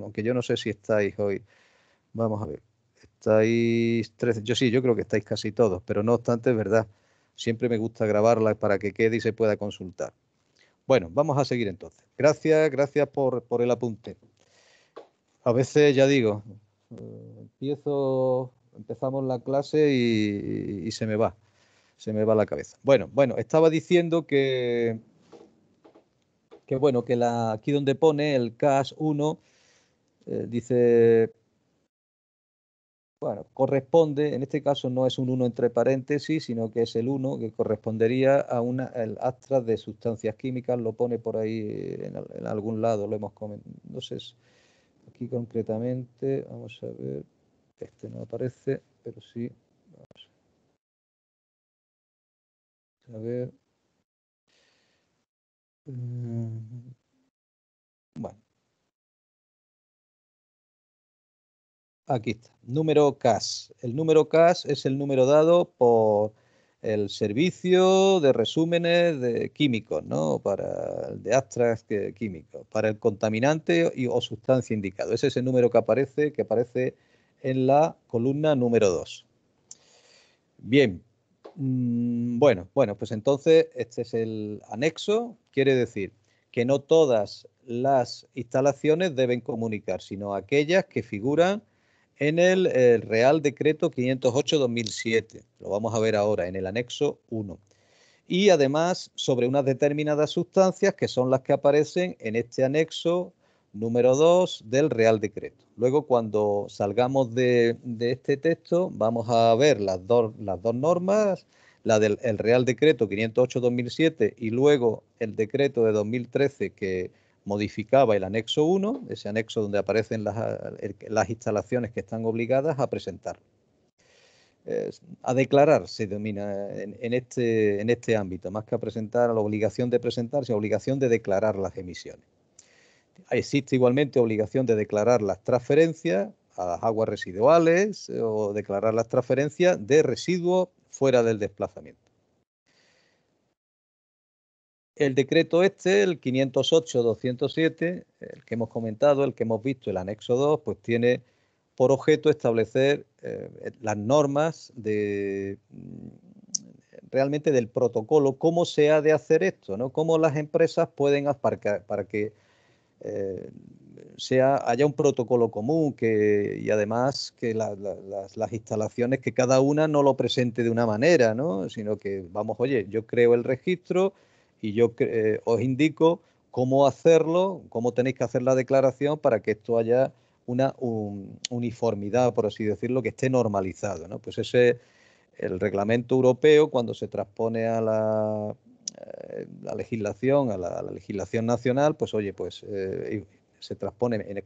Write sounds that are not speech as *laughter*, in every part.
aunque yo no sé si estáis hoy. Vamos a ver. Estáis 13. Yo sí, yo creo que estáis casi todos, pero no obstante, es verdad. Siempre me gusta grabarla para que quede y se pueda consultar. Bueno, vamos a seguir entonces. Gracias, gracias por, el apunte. A veces, ya digo, eh, empiezo, empezamos la clase y, y, se me va, se me va la cabeza. Bueno, bueno, estaba diciendo que, que bueno, que la, aquí donde pone el CAS 1 eh, dice, bueno, corresponde, en este caso no es un 1 entre paréntesis, sino que es el 1 que correspondería a una, el astra de sustancias químicas, lo pone por ahí eh, en, algún lado, lo hemos comentado. Entonces, aquí concretamente, vamos a ver, este no aparece, pero sí, vamos a ver. Eh, bueno, Aquí está, número CAS. El número CAS es el número dado por el servicio de resúmenes de químicos, ¿no? Para el de Astra químico. para el contaminante o sustancia indicado. Ese Es el número que aparece, que aparece en la columna número 2. Bien, mm, bueno, bueno, pues entonces este es el anexo, quiere decir que no todas las instalaciones deben comunicar, sino aquellas que figuran en el, eh, Real Decreto 508-2007. Lo vamos a ver ahora en el anexo 1. Y además sobre unas determinadas sustancias que son las que aparecen en este anexo número 2 del Real Decreto. Luego, cuando salgamos de, este texto, vamos a ver las dos, las dos normas, la del Real Decreto 508-2007 y luego el decreto de 2013 que modificaba el anexo 1, ese anexo donde aparecen las, instalaciones que están obligadas a presentar. a declarar se domina en, este, en este ámbito, más que a presentar, a la obligación de presentar, la obligación de declarar las emisiones. Existe igualmente obligación de declarar las transferencias a las aguas residuales eh, o declarar las transferencias de residuos fuera del desplazamiento el decreto este, el 508-207, el que hemos comentado, el que hemos visto, el anexo 2, pues tiene por objeto establecer eh, eh, las normas de mm, realmente del protocolo, cómo se ha de hacer esto, ¿no? Cómo las empresas pueden aparcar para que eh, sea, haya un protocolo común que, y además que las, las, instalaciones, que cada una no lo presente de una manera, ¿no? sino que vamos, oye, yo creo el registro, y yo eh, os indico cómo hacerlo, cómo tenéis que hacer la declaración para que esto haya una uniformidad, por así decirlo, que esté normalizado. Pues ese, el reglamento europeo, cuando se transpone a la, eh, legislación, a la, legislación nacional, pues oye, pues eh, se transpone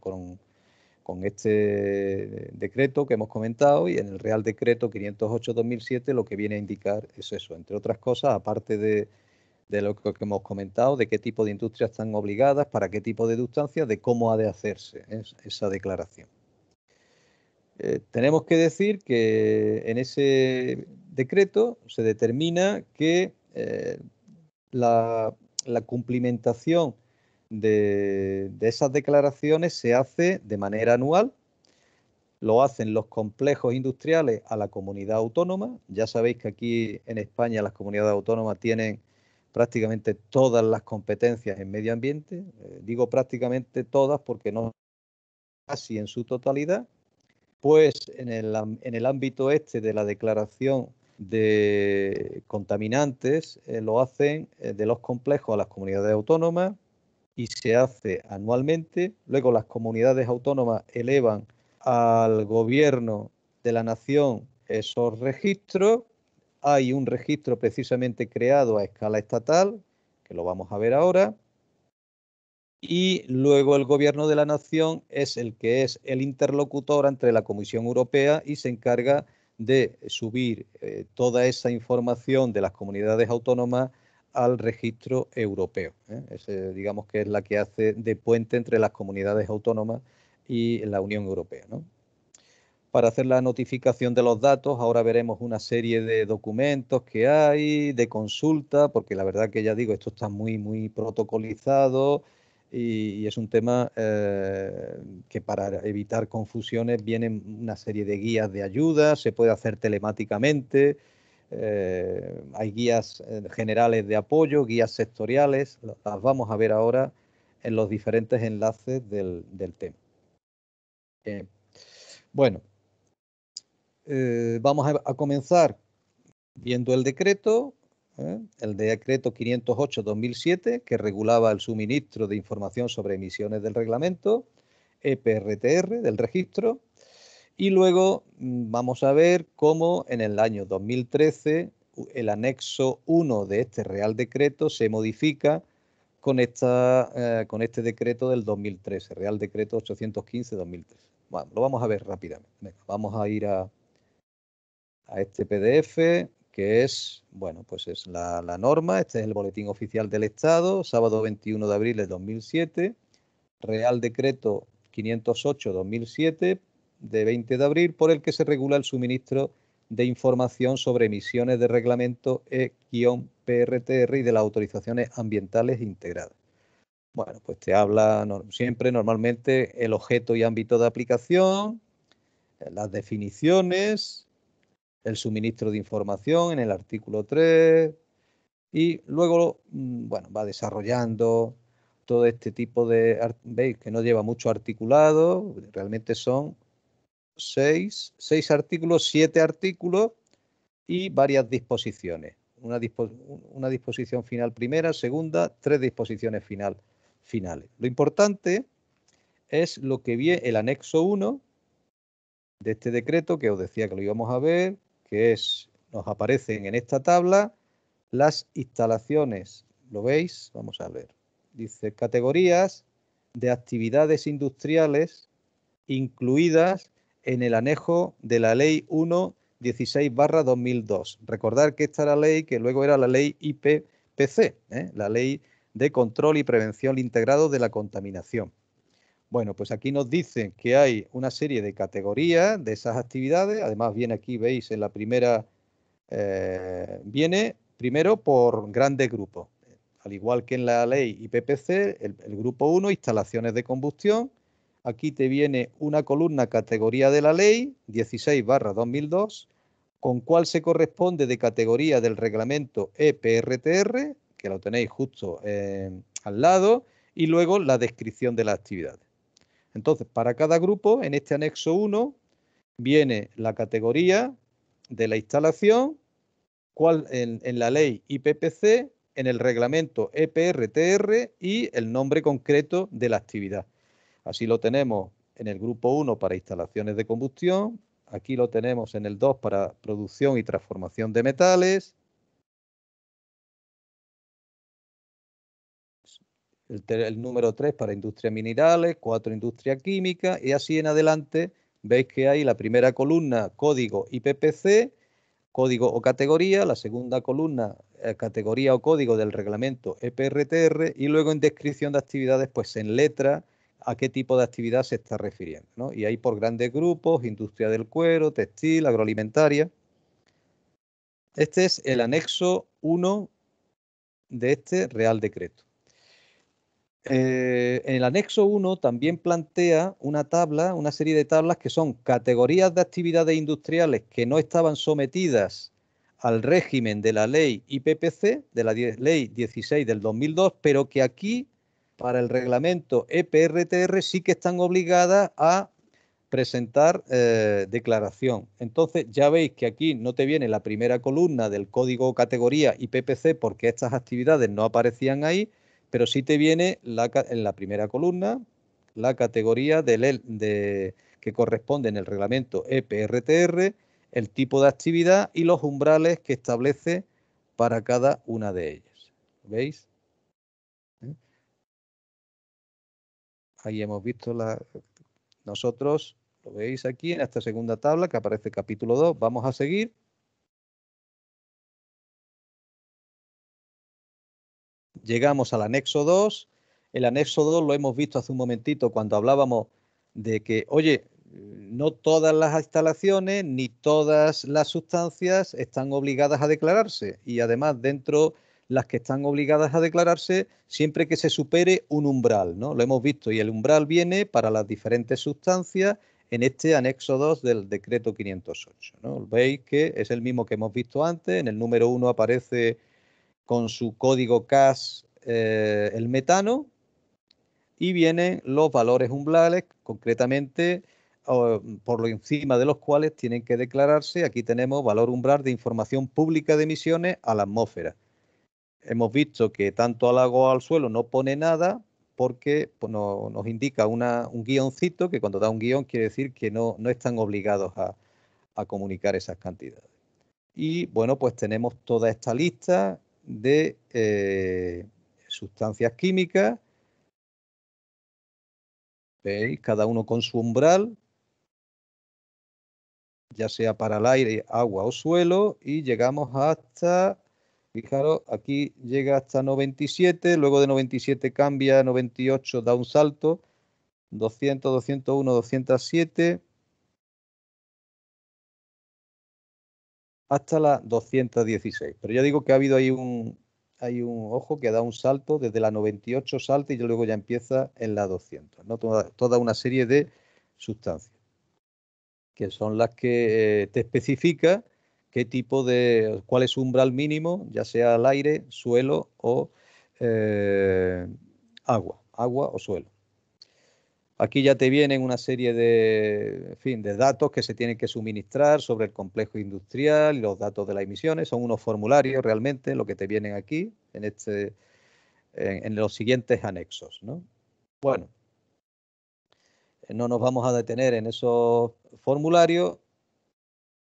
con este decreto que hemos comentado y en el Real Decreto 508-2007 lo que viene a indicar es eso, entre otras cosas, aparte de de lo que hemos comentado, de qué tipo de industrias están obligadas, para qué tipo de sustancias, de cómo ha de hacerse esa declaración. Eh, tenemos que decir que en ese decreto se determina que eh, la, cumplimentación de esas declaraciones se hace de manera anual, lo hacen los complejos industriales a la comunidad autónoma. Ya sabéis que aquí en España las comunidades autónomas tienen prácticamente todas las competencias en medio ambiente, eh, digo prácticamente todas porque no casi en su totalidad, pues en el, ámbito este de la declaración de contaminantes eh, lo hacen eh, de los complejos a las comunidades autónomas y se hace anualmente. Luego las comunidades autónomas elevan al gobierno de la nación esos registros hay un registro precisamente creado a escala estatal, que lo vamos a ver ahora, y luego el gobierno de la nación es el que es el interlocutor entre la Comisión Europea y se encarga de subir eh, toda esa información de las comunidades autónomas al registro europeo. ¿eh? digamos que es la que hace de puente entre las comunidades autónomas y la Unión Europea. ¿no? para hacer la notificación de los datos. Ahora veremos una serie de documentos que hay, de consulta, porque la verdad que ya digo, esto está muy, muy protocolizado y, es un tema eh, que para evitar confusiones vienen una serie de guías de ayuda, se puede hacer telemáticamente. Eh, hay guías eh, generales de apoyo, guías sectoriales, las vamos a ver ahora en los diferentes enlaces del, tema. bueno, eh, vamos a, comenzar viendo el decreto, ¿eh? el decreto 508-2007, que regulaba el suministro de información sobre emisiones del reglamento, EPRTR, del registro, y luego mm, vamos a ver cómo en el año 2013 el anexo 1 de este Real Decreto se modifica con, esta, eh, con este decreto del 2013, Real Decreto 815-2013. Bueno, lo vamos a ver rápidamente. vamos a ir a, a este PDF que es, bueno, pues es la, norma, este es el Boletín Oficial del Estado, sábado 21 de abril de 2007, Real Decreto 508-2007 de 20 de abril, por el que se regula el suministro de información sobre emisiones de reglamento E-PRTR y de las autorizaciones ambientales integradas. Bueno, pues te habla siempre normalmente el objeto y ámbito de aplicación, las definiciones, el suministro de información en el artículo 3 y luego, mm, bueno, va desarrollando todo este tipo de, veis que no lleva mucho articulado, realmente son seis, artículos, siete artículos y varias disposiciones. Una, disposición final primera, segunda, tres disposiciones finales. Lo importante es lo que viene el anexo 1 de este decreto que os decía que lo íbamos a ver, que es, nos aparecen en esta tabla las instalaciones. ¿Lo veis? Vamos a ver. Dice categorías de actividades industriales incluidas en el anejo de la Ley 116/ 2002. Recordar que esta era la ley que luego era la ley IPPC, ¿eh? la ley de control y prevención integrado de la contaminación. Bueno, pues aquí nos dicen que hay una serie de categorías de esas actividades. Además, viene aquí, veis, en la primera, eh, viene primero por grandes grupos. Al igual que en la ley IPPC, el, grupo 1, instalaciones de combustión. Aquí te viene una columna categoría de la ley, 16 barra 2002, con cuál se corresponde de categoría del reglamento EPRTR, que lo tenéis justo eh, al lado, y luego la descripción de las actividades. Entonces, para cada grupo, en este anexo 1, viene la categoría de la instalación, en, en la ley IPPC, en el reglamento EPRTR y el nombre concreto de la actividad. Así lo tenemos en el grupo 1 para instalaciones de combustión, aquí lo tenemos en el 2 para producción y transformación de metales, el, número 3 para industria minerales, 4 industria química y así en adelante veis que hay la primera columna código IPPC, código o categoría, la segunda columna eh, categoría o código del reglamento EPRTR y luego en descripción de actividades pues en letra a qué tipo de actividad se está refiriendo. Y hay por grandes grupos, industria del cuero, textil, agroalimentaria. Este es el anexo 1 de este Real Decreto. Eh, en el anexo 1 también plantea una tabla, una serie de tablas que son categorías de actividades industriales que no estaban sometidas al régimen de la ley IPPC, de la ley 16 del 2002, pero que aquí, para el reglamento EPRTR, sí que están obligadas a presentar eh, declaración. Entonces, ya veis que aquí no te viene la primera columna del código categoría IPPC porque estas actividades no aparecían ahí, pero sí te viene en la primera columna la categoría del, de, que corresponde en el reglamento EPRTR, el tipo de actividad y los umbrales que establece para cada una de ellas. ¿Veis? ¿Eh? Ahí hemos visto la... Nosotros, lo veis aquí en esta segunda tabla que aparece capítulo 2, vamos a seguir llegamos al anexo 2. El anexo 2 lo hemos visto hace un momentito cuando hablábamos de que, oye, no todas las instalaciones ni todas las sustancias están obligadas a declararse. Y además, dentro las que están obligadas a declararse siempre que se supere un umbral, ¿no? Lo hemos visto y el umbral viene para las diferentes sustancias en este anexo 2 del decreto 508, Veis que es el mismo que hemos visto antes, en el número 1 aparece con su código CAS eh, el metano y vienen los valores umbrales, concretamente por lo encima de los cuales tienen que declararse. Aquí tenemos valor umbral de información pública de emisiones a la atmósfera. Hemos visto que tanto al agua al suelo no pone nada porque pues, nos indica un guioncito, que cuando da un guión quiere decir que no, no están obligados a, a comunicar esas cantidades. Y bueno, pues tenemos toda esta lista de eh, sustancias químicas. ¿Veis? Cada uno con su umbral, ya sea para el aire, agua o suelo, y llegamos hasta, fijaros, aquí llega hasta 97, luego de 97 cambia, 98 da un salto, 200, 201, 207, hasta la 216. Pero ya digo que ha habido ahí un, hay un ojo que da un salto, desde la 98 salto y luego ya empieza en la 200. ¿no? Toda, toda una serie de sustancias, que son las que eh, te especifica qué tipo de, cuál es su umbral mínimo, ya sea al aire, suelo o eh, agua, agua o suelo. Aquí ya te vienen una serie de, fin, de datos que se tienen que suministrar sobre el complejo industrial, los datos de las emisiones, son unos formularios realmente lo que te vienen aquí en, este, en, los siguientes anexos. ¿no? Bueno, no nos vamos a detener en esos formularios.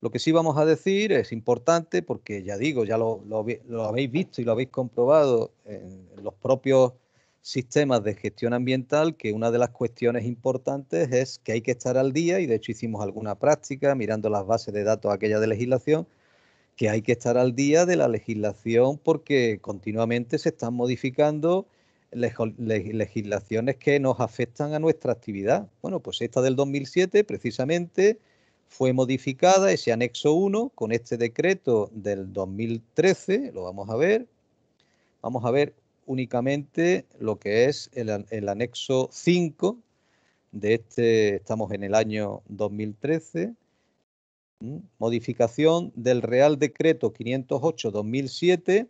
Lo que sí vamos a decir es importante porque ya digo, ya lo, lo habéis visto y lo habéis comprobado en los propios sistemas de gestión ambiental que una de las cuestiones importantes es que hay que estar al día y de hecho hicimos alguna práctica mirando las bases de datos aquella de legislación que hay que estar al día de la legislación porque continuamente se están modificando legislaciones que nos afectan a nuestra actividad. Bueno, pues esta del 2007 precisamente fue modificada, ese anexo 1, con este decreto del 2013, lo vamos a ver. Vamos a ver únicamente lo que es el, anexo 5 de este, estamos en el año 2013, modificación del Real Decreto 508-2007,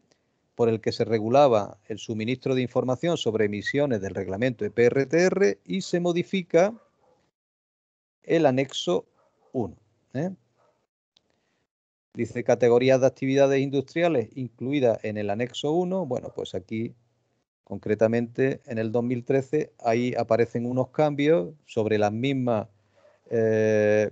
por el que se regulaba el suministro de información sobre emisiones del reglamento EPRTR y se modifica el anexo 1. ¿eh? Dice categorías de actividades industriales incluidas en el anexo 1. Bueno, pues aquí Concretamente, en el 2013 ahí aparecen unos cambios sobre las mismas, eh,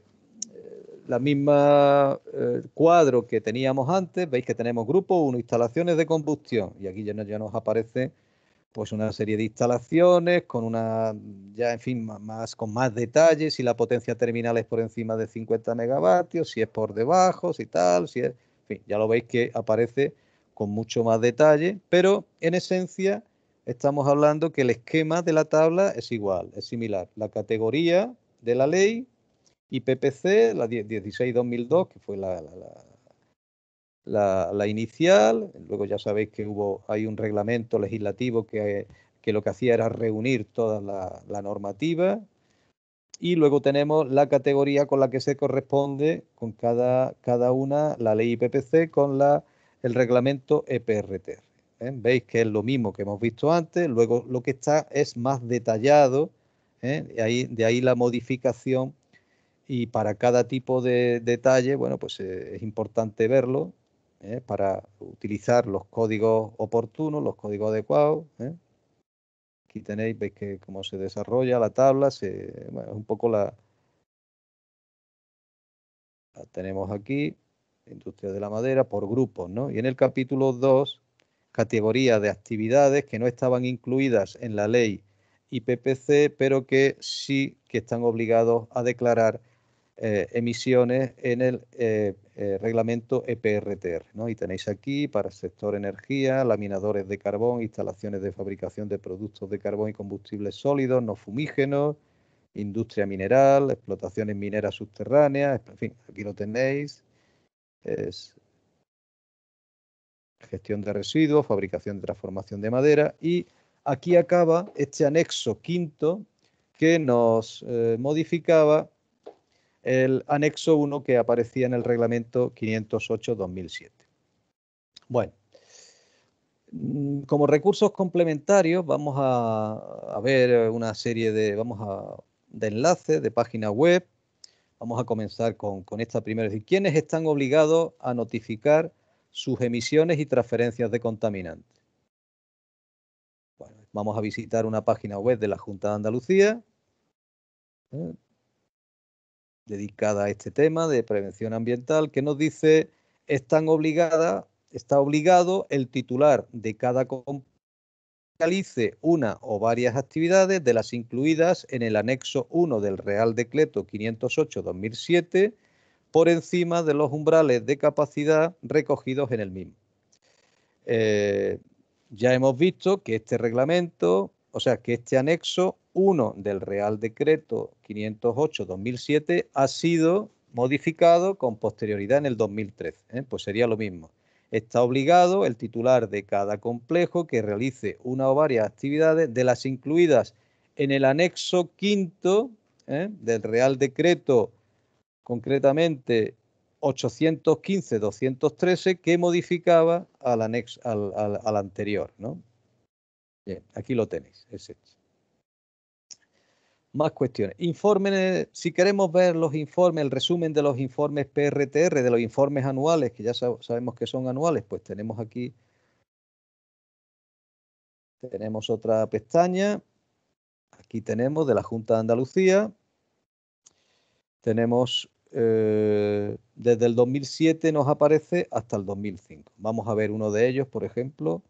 la misma eh, cuadro que teníamos antes. Veis que tenemos grupo 1, instalaciones de combustión, y aquí ya, ya nos aparece pues una serie de instalaciones con una ya en fin más con más detalles si la potencia terminal es por encima de 50 megavatios si es por debajo si tal si es en fin ya lo veis que aparece con mucho más detalle pero en esencia estamos hablando que el esquema de la tabla es igual, es similar. La categoría de la ley IPPC, la 16-2002, que fue la, la, inicial, luego ya sabéis que hubo, hay un reglamento legislativo que, que lo que hacía era reunir toda la, normativa y luego tenemos la categoría con la que se corresponde con cada, cada una la ley IPPC con la, el reglamento EPRT. ¿eh? Veis que es lo mismo que hemos visto antes, luego lo que está es más detallado, ¿eh? de, ahí, la modificación y para cada tipo de detalle, bueno, pues eh, es importante verlo para utilizar los códigos oportunos, los códigos adecuados. Aquí tenéis, veis que cómo se desarrolla la tabla, se, un poco la, la tenemos aquí, industria de la madera, por grupos, ¿no? Y en el capítulo 2 categoría de actividades que no estaban incluidas en la ley IPPC, pero que sí que están obligados a declarar eh, emisiones en el eh, eh, reglamento EPRTR. ¿no? Y tenéis aquí para sector energía, laminadores de carbón, instalaciones de fabricación de productos de carbón y combustibles sólidos, no fumígenos, industria mineral, explotaciones mineras subterráneas, en fin, aquí lo tenéis. Es, gestión de residuos, fabricación y transformación de madera. Y aquí acaba este anexo quinto que nos eh, modificaba el anexo 1 que aparecía en el reglamento 508-2007. Bueno, mm, como recursos complementarios vamos a, ver una serie de, vamos de enlaces, de páginas web. Vamos a comenzar con, con esta primera. ¿Quiénes están obligados a notificar sus emisiones y transferencias de contaminantes. vamos a visitar una página web de la Junta de Andalucía ¿eh? dedicada a este tema de prevención ambiental que nos dice están obligada, está obligado el titular de cada compañía realice una o varias actividades de las incluidas en el anexo 1 del Real Decreto 508-2007 por encima de los umbrales de capacidad recogidos en el mismo. Eh, ya hemos visto que este reglamento, o sea, que este anexo 1 del Real Decreto 508-2007 ha sido modificado con posterioridad en el 2013. ¿eh? Pues sería lo mismo. Está obligado el titular de cada complejo que realice una o varias actividades de las incluidas en el anexo quinto ¿eh? del Real Decreto concretamente 815-213, que modificaba al, al, anterior. ¿no? Bien, aquí lo tenéis, Más cuestiones. Informes, si queremos ver los informes, el resumen de los informes PRTR, de los informes anuales, que ya sabemos que son anuales, pues tenemos aquí, tenemos otra pestaña, aquí tenemos de la Junta de Andalucía, tenemos eh, desde el 2007 nos aparece hasta el 2005. Vamos a ver uno de ellos, por ejemplo.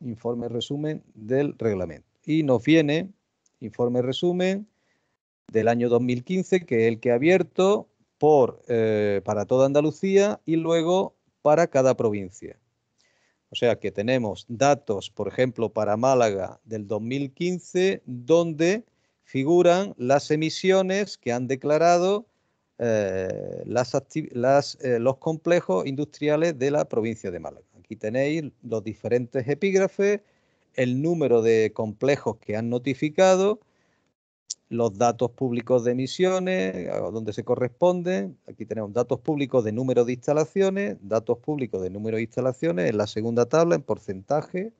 Informe resumen del reglamento. Y nos viene informe resumen del año 2015, que es el que ha abierto por, eh, para toda Andalucía y luego para cada provincia. O sea que tenemos datos, por ejemplo, para Málaga del 2015, donde figuran las emisiones que han declarado eh, eh, los complejos industriales de la provincia de Málaga. Aquí tenéis los diferentes epígrafes, el número de complejos que han notificado, los datos públicos de emisiones, a donde se corresponden. Aquí tenemos datos públicos de número de instalaciones, datos públicos de número de instalaciones en la segunda tabla en porcentaje.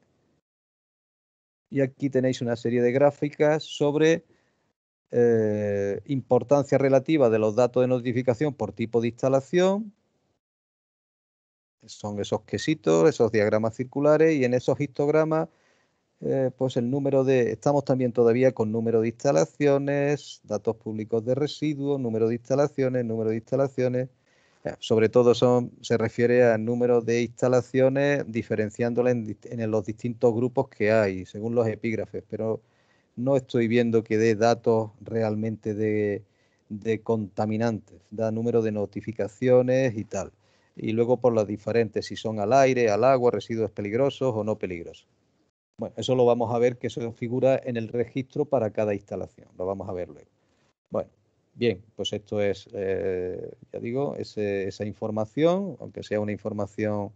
Y aquí tenéis una serie de gráficas sobre eh, importancia relativa de los datos de notificación por tipo de instalación. Son esos quesitos, esos diagramas circulares y en esos histogramas, eh, pues el número de, estamos también todavía con número de instalaciones, datos públicos de residuos, número de instalaciones, número de instalaciones, eh, sobre todo son, se refiere al número de instalaciones diferenciándolas en, en, los distintos grupos que hay, según los epígrafes, pero no estoy viendo que dé datos realmente de, contaminantes, da número de notificaciones y tal. Y luego por las diferentes, si son al aire, al agua, residuos peligrosos o no peligrosos. Bueno, eso lo vamos a ver que eso figura en el registro para cada instalación, lo vamos a ver luego. Bueno, bien, pues esto es, eh, ya digo, esa información, aunque sea una información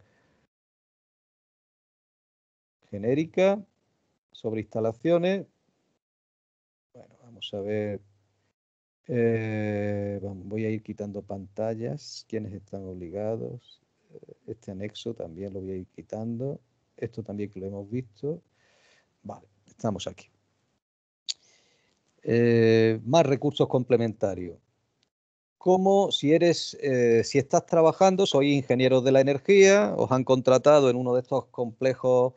genérica sobre instalaciones, a ver. Eh, voy a ir quitando pantallas, ¿Quiénes están obligados. Eh, este anexo también lo voy a ir quitando. Esto también que lo hemos visto. Vale, estamos aquí. Eh, más recursos complementarios. Como si eres, si estás trabajando, soy ingeniero de la energía, os han contratado en uno de estos complejos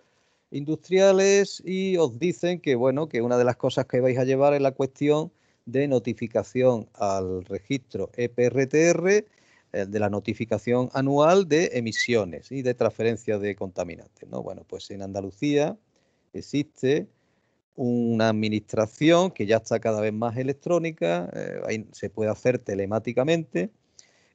industriales y os dicen que, bueno, que una de las cosas que vais a llevar es la cuestión de notificación al registro EPRTR eh, de la notificación anual de emisiones y de transferencia de contaminantes. ¿no? Bueno, pues en Andalucía existe una administración que ya está cada vez más electrónica, eh, se puede hacer telemáticamente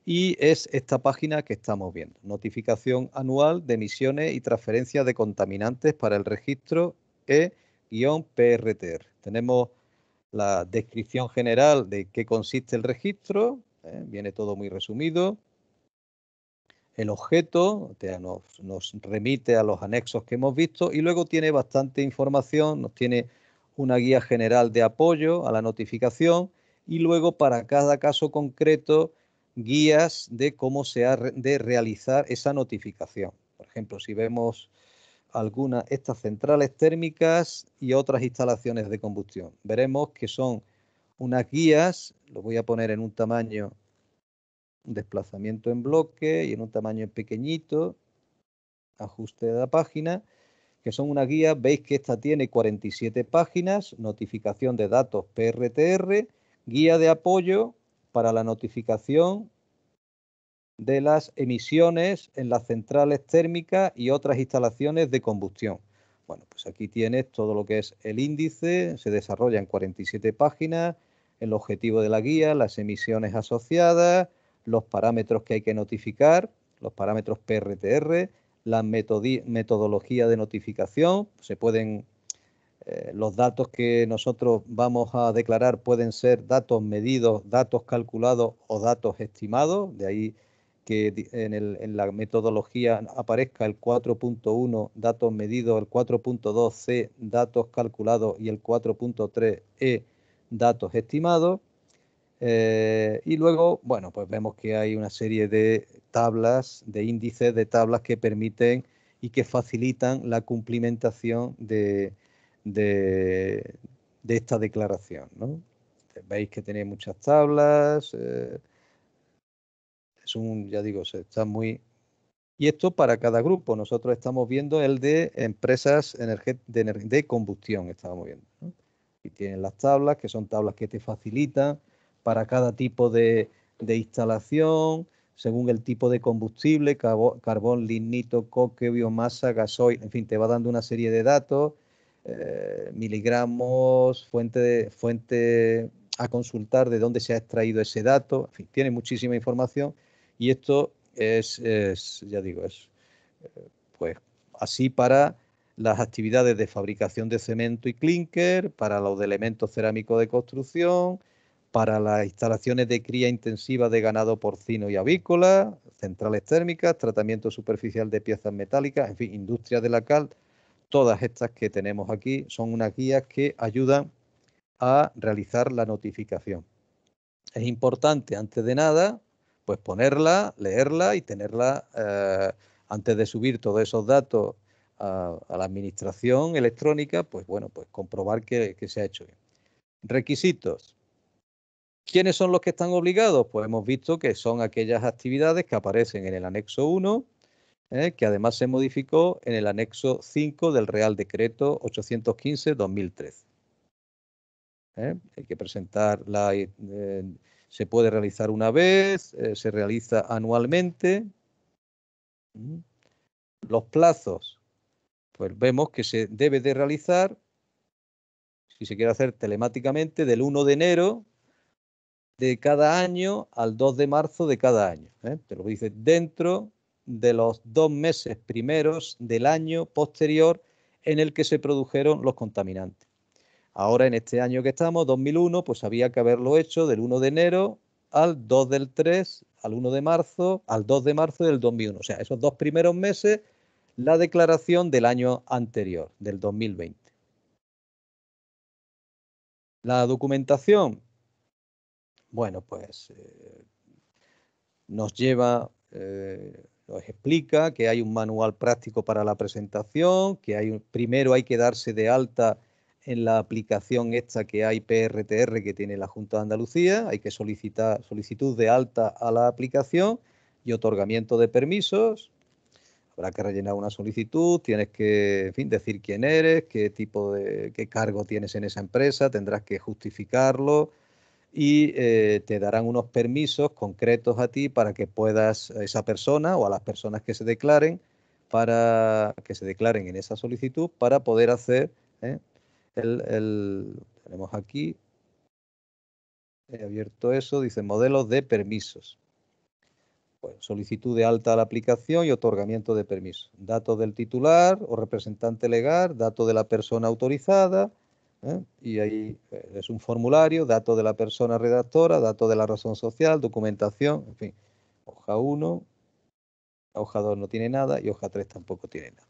y es esta página que estamos viendo, notificación anual de emisiones y transferencias de contaminantes para el registro E-PRTR. Tenemos la descripción general de qué consiste el registro, ¿eh? viene todo muy resumido. El objeto nos remite a los anexos que hemos visto y luego tiene bastante información, nos tiene una guía general de apoyo a la notificación y luego para cada caso concreto guías de cómo se ha de realizar esa notificación. Por ejemplo, si vemos algunas estas centrales térmicas y otras instalaciones de combustión, veremos que son unas guías, lo voy a poner en un tamaño desplazamiento en bloque y en un tamaño pequeñito, ajuste de la página, que son unas guías, veis que esta tiene 47 páginas, notificación de datos PRTR, guía de apoyo, para la notificación de las emisiones en las centrales térmicas y otras instalaciones de combustión. Bueno, pues aquí tienes todo lo que es el índice, se desarrolla en 47 páginas, el objetivo de la guía, las emisiones asociadas, los parámetros que hay que notificar, los parámetros PRTR, la metodología de notificación, se pueden eh, los datos que nosotros vamos a declarar pueden ser datos medidos, datos calculados o datos estimados, de ahí que en, la metodología aparezca el 4.1 datos medidos, el 4.2 C datos calculados y el 4.3 E datos estimados. Eh, y luego, bueno, pues vemos que hay una serie de tablas, de índices de tablas que permiten y que facilitan la cumplimentación de, de, esta declaración. ¿no? Veis que tiene muchas tablas. Eh, es un, ya digo, se está muy. Y esto para cada grupo. Nosotros estamos viendo el de empresas de, combustión, estamos viendo. Y tienen las tablas, que son tablas que te facilitan para cada tipo de, de instalación, según el tipo de combustible, carbón, lignito, coque, biomasa, gasoil, en fin, te va dando una serie de datos eh, miligramos, fuente, fuente a consultar de dónde se ha extraído ese dato, tiene muchísima información y esto es, ya digo, es eh, pues así para las actividades de fabricación de cemento y clinker, para los de elementos cerámicos de construcción, para las instalaciones de cría intensiva de ganado porcino y avícola, centrales térmicas, tratamiento superficial de piezas metálicas, en fin, industria de la cal, todas estas que tenemos aquí son unas guías que ayudan a realizar la notificación. Es importante, antes de nada, pues ponerla, leerla y tenerla eh, antes de subir todos esos datos a, la administración electrónica, pues bueno, pues comprobar que, que, se ha hecho bien. Requisitos. ¿Quiénes son los que están obligados? Pues hemos visto que son aquellas actividades que aparecen en el anexo 1 eh, que además se modificó en el anexo 5 del Real Decreto 815-2013. Eh, hay que presentar la... Eh, se puede realizar una vez, se realiza anualmente. Mm. Los plazos, pues vemos que se debe de realizar, si se quiere hacer telemáticamente, del 1 de enero de cada año al 2 de marzo de cada año. Te lo dice dentro de los dos meses primeros del año posterior en el que se produjeron los contaminantes. Ahora, en este año que estamos, 2001, pues había que haberlo hecho del 1 de enero al 2 del 3, al 1 de marzo, al 2 de marzo del 2001. O sea, esos dos primeros meses, la declaración del año anterior, del 2020. La documentación, bueno, pues eh, nos lleva eh, nos explica que hay un manual práctico para la presentación, que hay primero hay que darse de alta en la aplicación esta que hay PRTR que tiene la Junta de Andalucía, hay que solicitar solicitud de alta a la aplicación y otorgamiento de permisos. Habrá que rellenar una solicitud, tienes que, fin, decir quién eres, qué tipo de qué cargo tienes en esa empresa, tendrás que justificarlo, y eh, te darán unos permisos concretos a ti para que puedas, esa persona o a las personas que se declaren, para que se declaren en esa solicitud, para poder hacer ¿eh? el, tenemos aquí, he abierto eso, dice modelos de permisos. solicitud de alta a la aplicación y otorgamiento de permiso. Datos del titular o representante legal, Dato de la persona autorizada, ¿eh? Y ahí pues, es un formulario, datos de la persona redactora, datos de la razón social, documentación, en fin. Hoja 1, hoja 2 no tiene nada y hoja 3 tampoco tiene nada.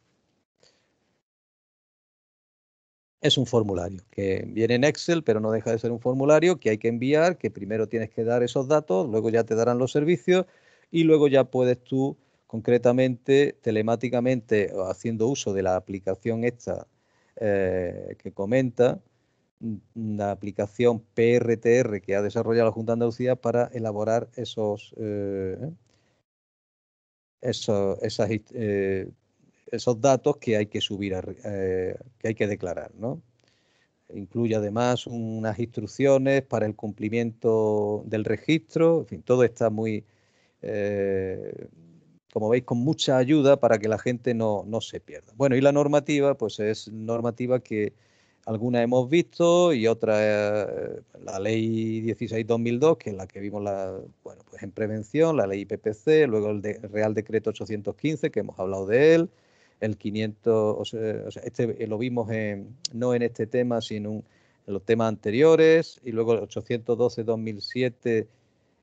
Es un formulario que viene en Excel, pero no deja de ser un formulario que hay que enviar, que primero tienes que dar esos datos, luego ya te darán los servicios y luego ya puedes tú concretamente, telemáticamente, haciendo uso de la aplicación esta eh, que comenta la aplicación PRTR que ha desarrollado la Junta de Andalucía para elaborar esos, eh, esos, eh, esos datos que hay que subir, que hay que declarar, Incluye además unas instrucciones para el cumplimiento del registro, en fin, todo está muy como veis, con mucha ayuda para que la gente no, se pierda. Bueno, y la normativa, pues es normativa que alguna hemos visto y otra, eh, la ley 16-2002, que es la que vimos la, bueno, pues en prevención, la ley IPPC, luego el, Real Decreto 815, que hemos hablado de él, el 500, o sea, este eh, lo vimos no en este tema, sino en los temas anteriores, y luego el 812-2007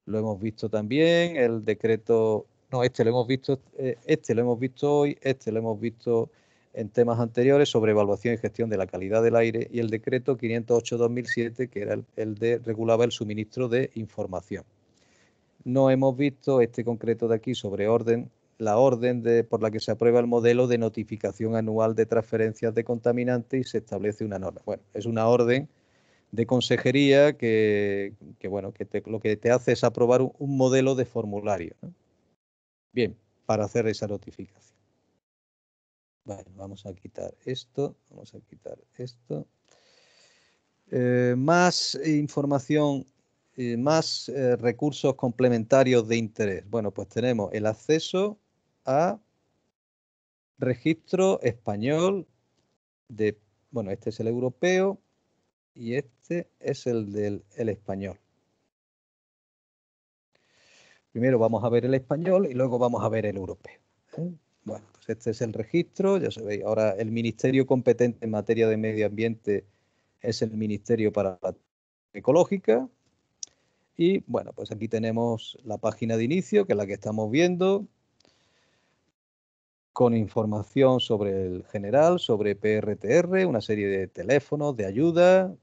lo hemos visto también, el decreto no, este lo hemos visto, eh, este lo hemos visto hoy, este lo hemos visto en temas anteriores sobre evaluación y gestión de la calidad del aire y el decreto 508-2007, que era el, de regulaba el suministro de información. No hemos visto este concreto de aquí sobre orden, la orden de, por la que se aprueba el modelo de notificación anual de transferencias de contaminantes y se establece una norma. Bueno, es una orden de consejería que, bueno, que lo que te hace es aprobar un, modelo de formulario. ¿no? Bien, para hacer esa notificación. Bueno, vamos a quitar esto, vamos a quitar esto. Eh, más información, eh, más eh, recursos complementarios de interés. Bueno, pues tenemos el acceso a registro español de, bueno, este es el europeo y este es el del el español. Primero vamos a ver el español y luego vamos a ver el europeo. ¿eh? Bueno, pues este es el registro, ya sabéis, ahora el ministerio competente en materia de medio ambiente es el Ministerio para la Ecológica. Y bueno, pues aquí tenemos la página de inicio, que es la que estamos viendo, con información sobre el general, sobre PRTR, una serie de teléfonos, de ayuda,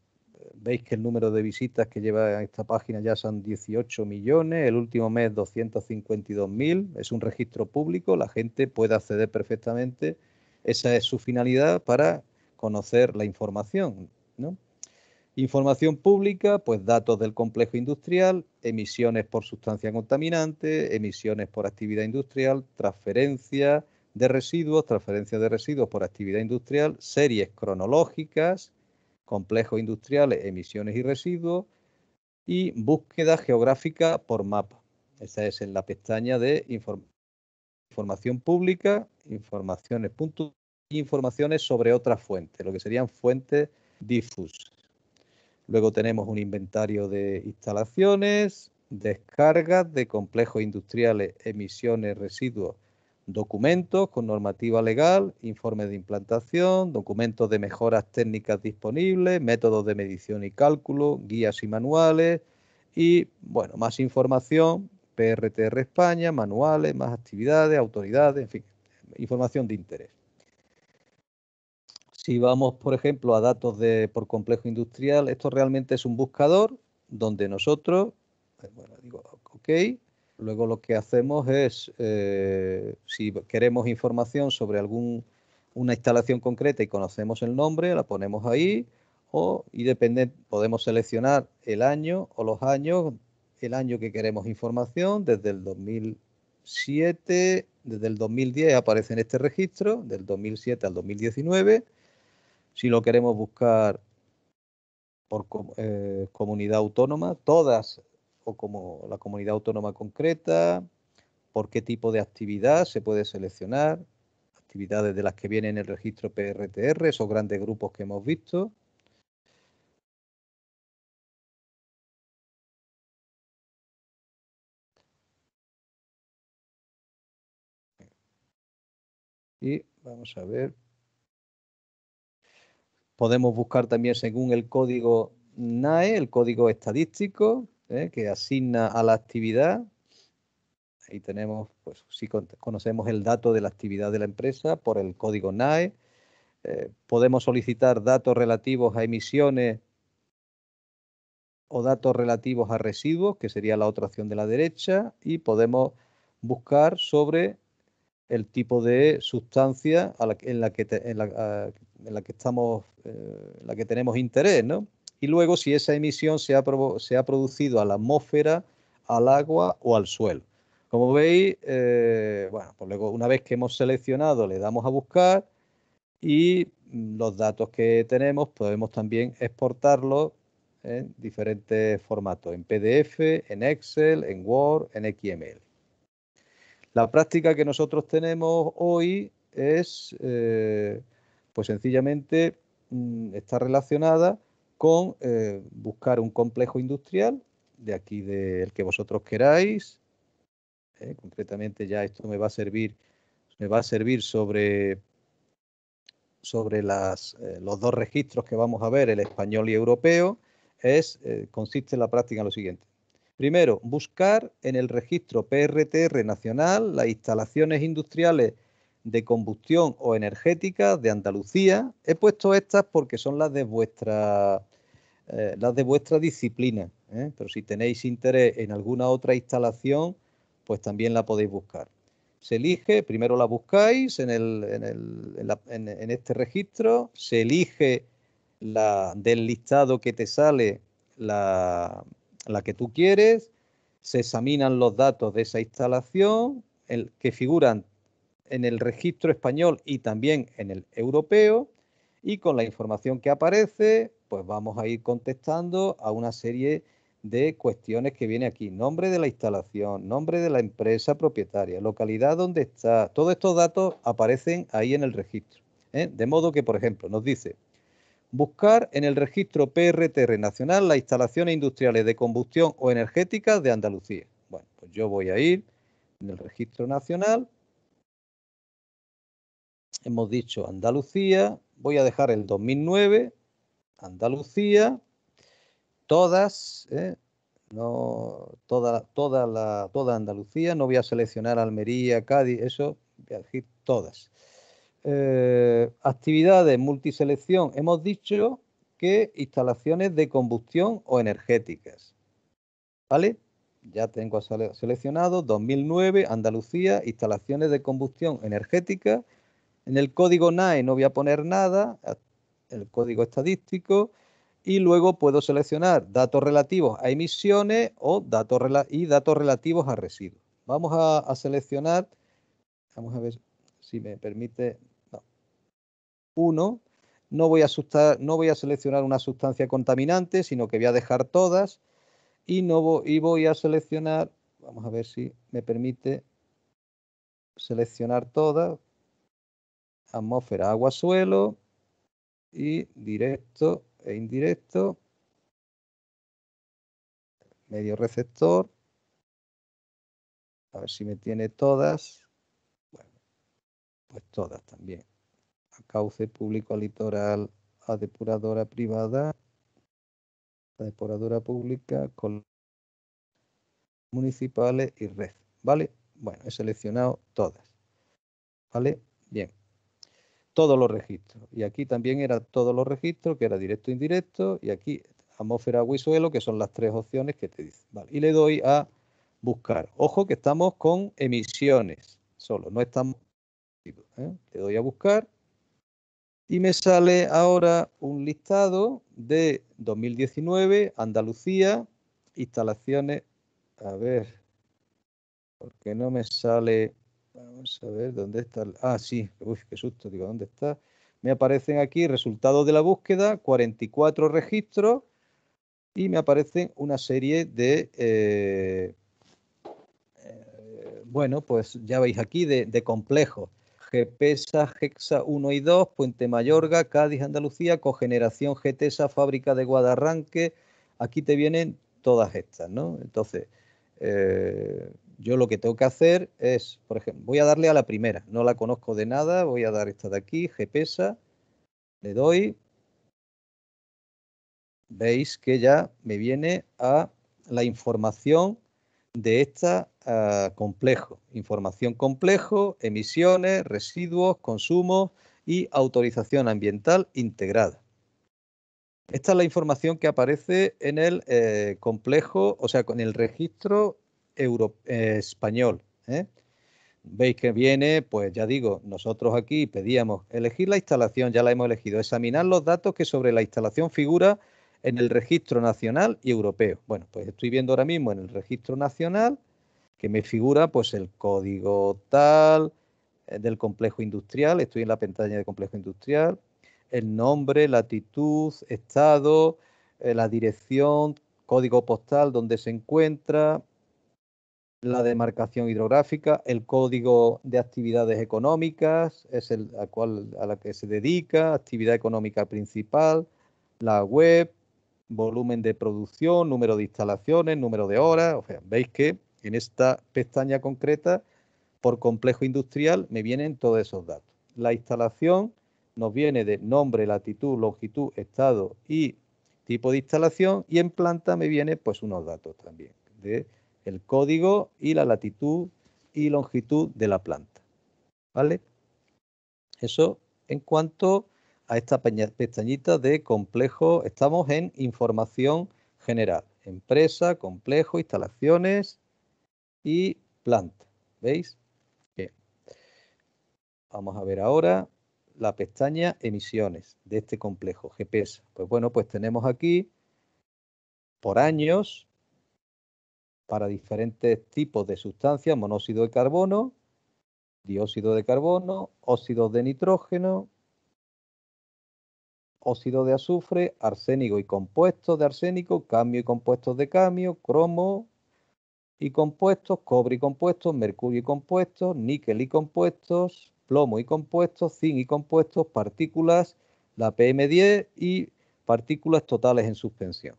Veis que el número de visitas que lleva esta página ya son 18 millones, el último mes 252.000, es un registro público, la gente puede acceder perfectamente, esa es su finalidad para conocer la información. Información pública, pues datos del complejo industrial, emisiones por sustancia contaminante, emisiones por actividad industrial, transferencia de residuos, transferencia de residuos por actividad industrial, series cronológicas, complejos industriales, emisiones y residuos, y búsqueda geográfica por mapa. Esta es en la pestaña de información pública, informaciones informaciones sobre otras fuentes, lo que serían fuentes difusas. Luego tenemos un inventario de instalaciones, descargas de complejos industriales, emisiones, residuos documentos con normativa legal, informes de implantación, documentos de mejoras técnicas disponibles, métodos de medición y cálculo, guías y manuales y, bueno, más información, PRTR España, manuales, más actividades, autoridades, en fin, información de interés. Si vamos, por ejemplo, a datos de, por complejo industrial, esto realmente es un buscador donde nosotros, eh, bueno, digo, ok, Luego lo que hacemos es, eh, si queremos información sobre algún, una instalación concreta y conocemos el nombre, la ponemos ahí o, y depende, podemos seleccionar el año o los años, el año que queremos información, desde el 2007, desde el 2010 aparece en este registro, del 2007 al 2019. Si lo queremos buscar por eh, comunidad autónoma, todas como la comunidad autónoma concreta, por qué tipo de actividad se puede seleccionar, actividades de las que vienen en el registro PRTR, esos grandes grupos que hemos visto. Y vamos a ver. Podemos buscar también según el código NAE, el código estadístico, ¿eh? que asigna a la actividad. Ahí tenemos, pues si conocemos el dato de la actividad de la empresa por el código NAE, eh, podemos solicitar datos relativos a emisiones o datos relativos a residuos, que sería la otra opción de la derecha, y podemos buscar sobre el tipo de sustancia en, la que en, la, que estamos, eh, la que tenemos interés, ¿no? y luego si esa emisión se ha, se ha producido a la atmósfera, al agua o al suelo. Como veis, eh, bueno, pues luego una vez que hemos seleccionado le damos a buscar y mm, los datos que tenemos podemos también exportarlos en diferentes formatos, en PDF, en Excel, en Word, en XML. La práctica que nosotros tenemos hoy es, eh, pues sencillamente, mm, está relacionada con eh, buscar un complejo industrial de aquí del que vosotros queráis. ¿eh? concretamente ya esto me va a servir, me va a servir sobre, sobre las, eh, los dos registros que vamos a ver, el español y europeo, es, consiste en la práctica en lo siguiente. Primero, buscar en el registro PRTR nacional las instalaciones industriales de combustión o energética de Andalucía. He puesto estas porque son las de vuestra, eh, las de vuestra disciplina, ¿eh? pero si tenéis interés en alguna otra instalación, pues también la podéis buscar. Se elige, primero la buscáis en, el, en, este registro, se elige la, del listado que te sale la, la que tú quieres, se examinan los datos de esa instalación, el, que figuran en el registro español y también en el europeo. Y con la información que aparece, pues vamos a ir contestando a una serie de cuestiones que viene aquí. Nombre de la instalación, nombre de la empresa propietaria, localidad donde está. Todos estos datos aparecen ahí en el registro. ¿eh? De modo que, por ejemplo, nos dice, buscar en el registro PRTR Nacional las instalaciones industriales de combustión o energética de Andalucía. Bueno, pues yo voy a ir en el registro nacional hemos dicho Andalucía, voy a dejar el 2009, Andalucía, todas, ¿eh? no, toda, toda, la, toda Andalucía, no voy a seleccionar Almería, Cádiz, eso, voy a decir todas. Eh, actividades multiselección, hemos dicho que instalaciones de combustión o energéticas. ¿Vale? Ya tengo seleccionado 2009, Andalucía, instalaciones de combustión energética en el código NAE no voy a poner nada, el código estadístico, y luego puedo seleccionar datos relativos a emisiones o datos y datos relativos a residuos. Vamos a, seleccionar, vamos a ver si me permite, no, uno, no voy, a no voy a seleccionar una sustancia contaminante, sino que voy a dejar todas y, no, y voy a seleccionar, vamos a ver si me permite seleccionar todas, atmósfera, agua, suelo y directo e indirecto, medio receptor. A ver si me tiene todas. Bueno, pues todas también. A cauce público a litoral a depuradora privada, a depuradora pública, con municipales y red. ¿Vale? Bueno, he seleccionado todas. ¿Vale? todos los registros. Y aquí también era todos los registros, que era directo e indirecto, y aquí atmósfera, agua y suelo, que son las tres opciones que te dicen y le doy a buscar. Ojo que estamos con emisiones solo, no estamos... ¿eh? Le doy a buscar y me sale ahora un listado de 2019, Andalucía, instalaciones... A ver, porque no me sale Vamos a ver dónde está. Ah, sí, uy, qué susto, digo, ¿dónde está? Me aparecen aquí resultados de la búsqueda, 44 registros y me aparecen una serie de. Eh, eh, bueno, pues ya veis aquí de, de complejos. GPSA, GEXA 1 y 2, Puente Mayorga, Cádiz, Andalucía, Cogeneración, GTSA, Fábrica de Guadarranque. Aquí te vienen todas estas, ¿no? Entonces, eh, yo lo que tengo que hacer es, por ejemplo, voy a darle a la primera, no la conozco de nada, voy a dar esta de aquí, GPSA, le doy, veis que ya me viene a la información de este complejo. Información complejo, emisiones, residuos, consumo y autorización ambiental integrada. Esta es la información que aparece en el eh, complejo, o sea, con el registro eh, español. ¿eh? Veis que viene, pues ya digo, nosotros aquí pedíamos elegir la instalación, ya la hemos elegido, examinar los datos que sobre la instalación figura en el registro nacional y europeo. Bueno, pues estoy viendo ahora mismo en el registro nacional que me figura pues el código tal eh, del complejo industrial, estoy en la pantalla de complejo industrial, el nombre, latitud, estado, la dirección, código postal donde se encuentra, la demarcación hidrográfica, el código de actividades económicas, es el a, cual, a la que se dedica, actividad económica principal, la web, volumen de producción, número de instalaciones, número de horas. O sea, veis que en esta pestaña concreta, por complejo industrial, me vienen todos esos datos. La instalación nos viene de nombre, latitud, longitud, estado y tipo de instalación. Y en planta me viene pues unos datos también de el código y la latitud y longitud de la planta. ¿Vale? Eso en cuanto a esta pestañita de complejo, estamos en información general. Empresa, complejo, instalaciones y planta. ¿Veis? Bien. Vamos a ver ahora la pestaña emisiones de este complejo, GPS. Pues bueno, pues tenemos aquí por años para diferentes tipos de sustancias, monóxido de carbono, dióxido de carbono, óxido de nitrógeno, óxido de azufre, arsénico y compuestos de arsénico, cambio y compuestos de cambio, cromo y compuestos, cobre y compuestos, mercurio y compuestos, níquel y compuestos, plomo y compuestos, zinc y compuestos, partículas, la PM10 y partículas totales en suspensión.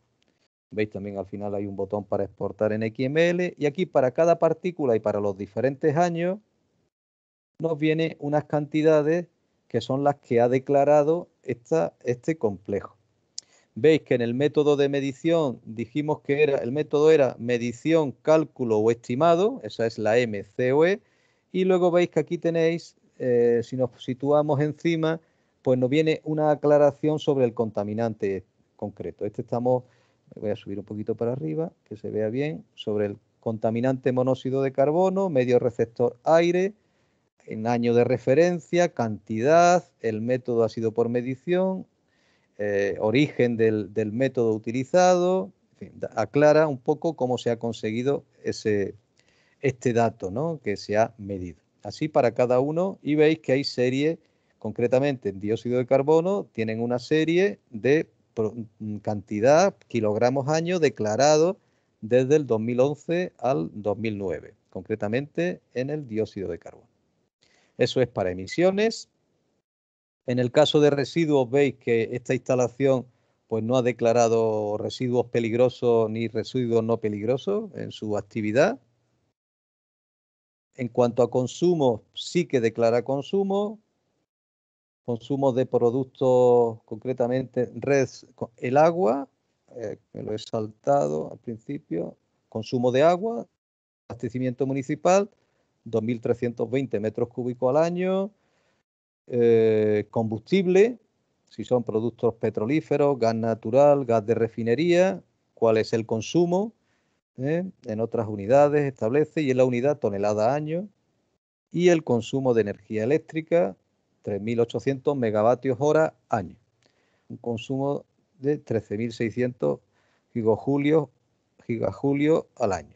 Veis también al final hay un botón para exportar en XML y aquí para cada partícula y para los diferentes años nos vienen unas cantidades que son las que ha declarado este complejo. Veis que en el método de medición dijimos que era, el método era medición, cálculo o estimado, esa es la MCOE, y luego veis que aquí tenéis, eh, si nos situamos encima, pues nos viene una aclaración sobre el contaminante concreto. Este estamos voy a subir un poquito para arriba, que se vea bien, sobre el contaminante monóxido de carbono, medio receptor aire, en año de referencia, cantidad, el método ha sido por medición, eh, origen del, método utilizado, aclara un poco cómo se ha conseguido ese, este dato ¿no? que se ha medido. Así para cada uno y veis que hay serie, concretamente en dióxido de carbono, tienen una serie de Mm, cantidad, kilogramos año declarado desde el 2011 al 2009, concretamente en el dióxido de carbono. Eso es para emisiones. En el caso de residuos, veis que esta instalación pues, no ha declarado residuos peligrosos ni residuos no peligrosos en su actividad. En cuanto a consumo, sí que declara consumo, consumo de productos, concretamente red el agua, eh, me lo he saltado al principio, consumo de agua, abastecimiento municipal, 2.320 metros cúbicos al año, eh, combustible, si son productos petrolíferos, gas natural, gas de refinería, cuál es el consumo ¿eh? en otras unidades, establece, y en la unidad tonelada año, y el consumo de energía eléctrica, 3.800 megavatios hora año. Un consumo de 13.600 gigajulios, al año.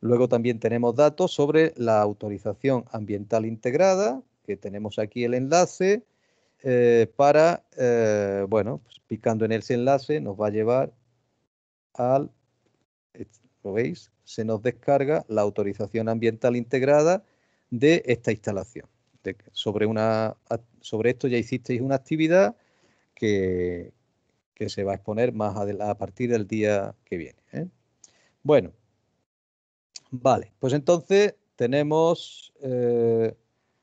Luego también tenemos datos sobre la autorización ambiental integrada, que tenemos aquí el enlace eh, para, eh, bueno, pues picando en ese enlace nos va a llevar al, eh, ¿lo veis? Se nos descarga la autorización ambiental integrada de esta instalación. Este, sobre, una, sobre esto ya hicisteis una actividad que, se va a exponer más a, partir del día que viene. ¿eh? Bueno, vale, pues entonces tenemos, eh,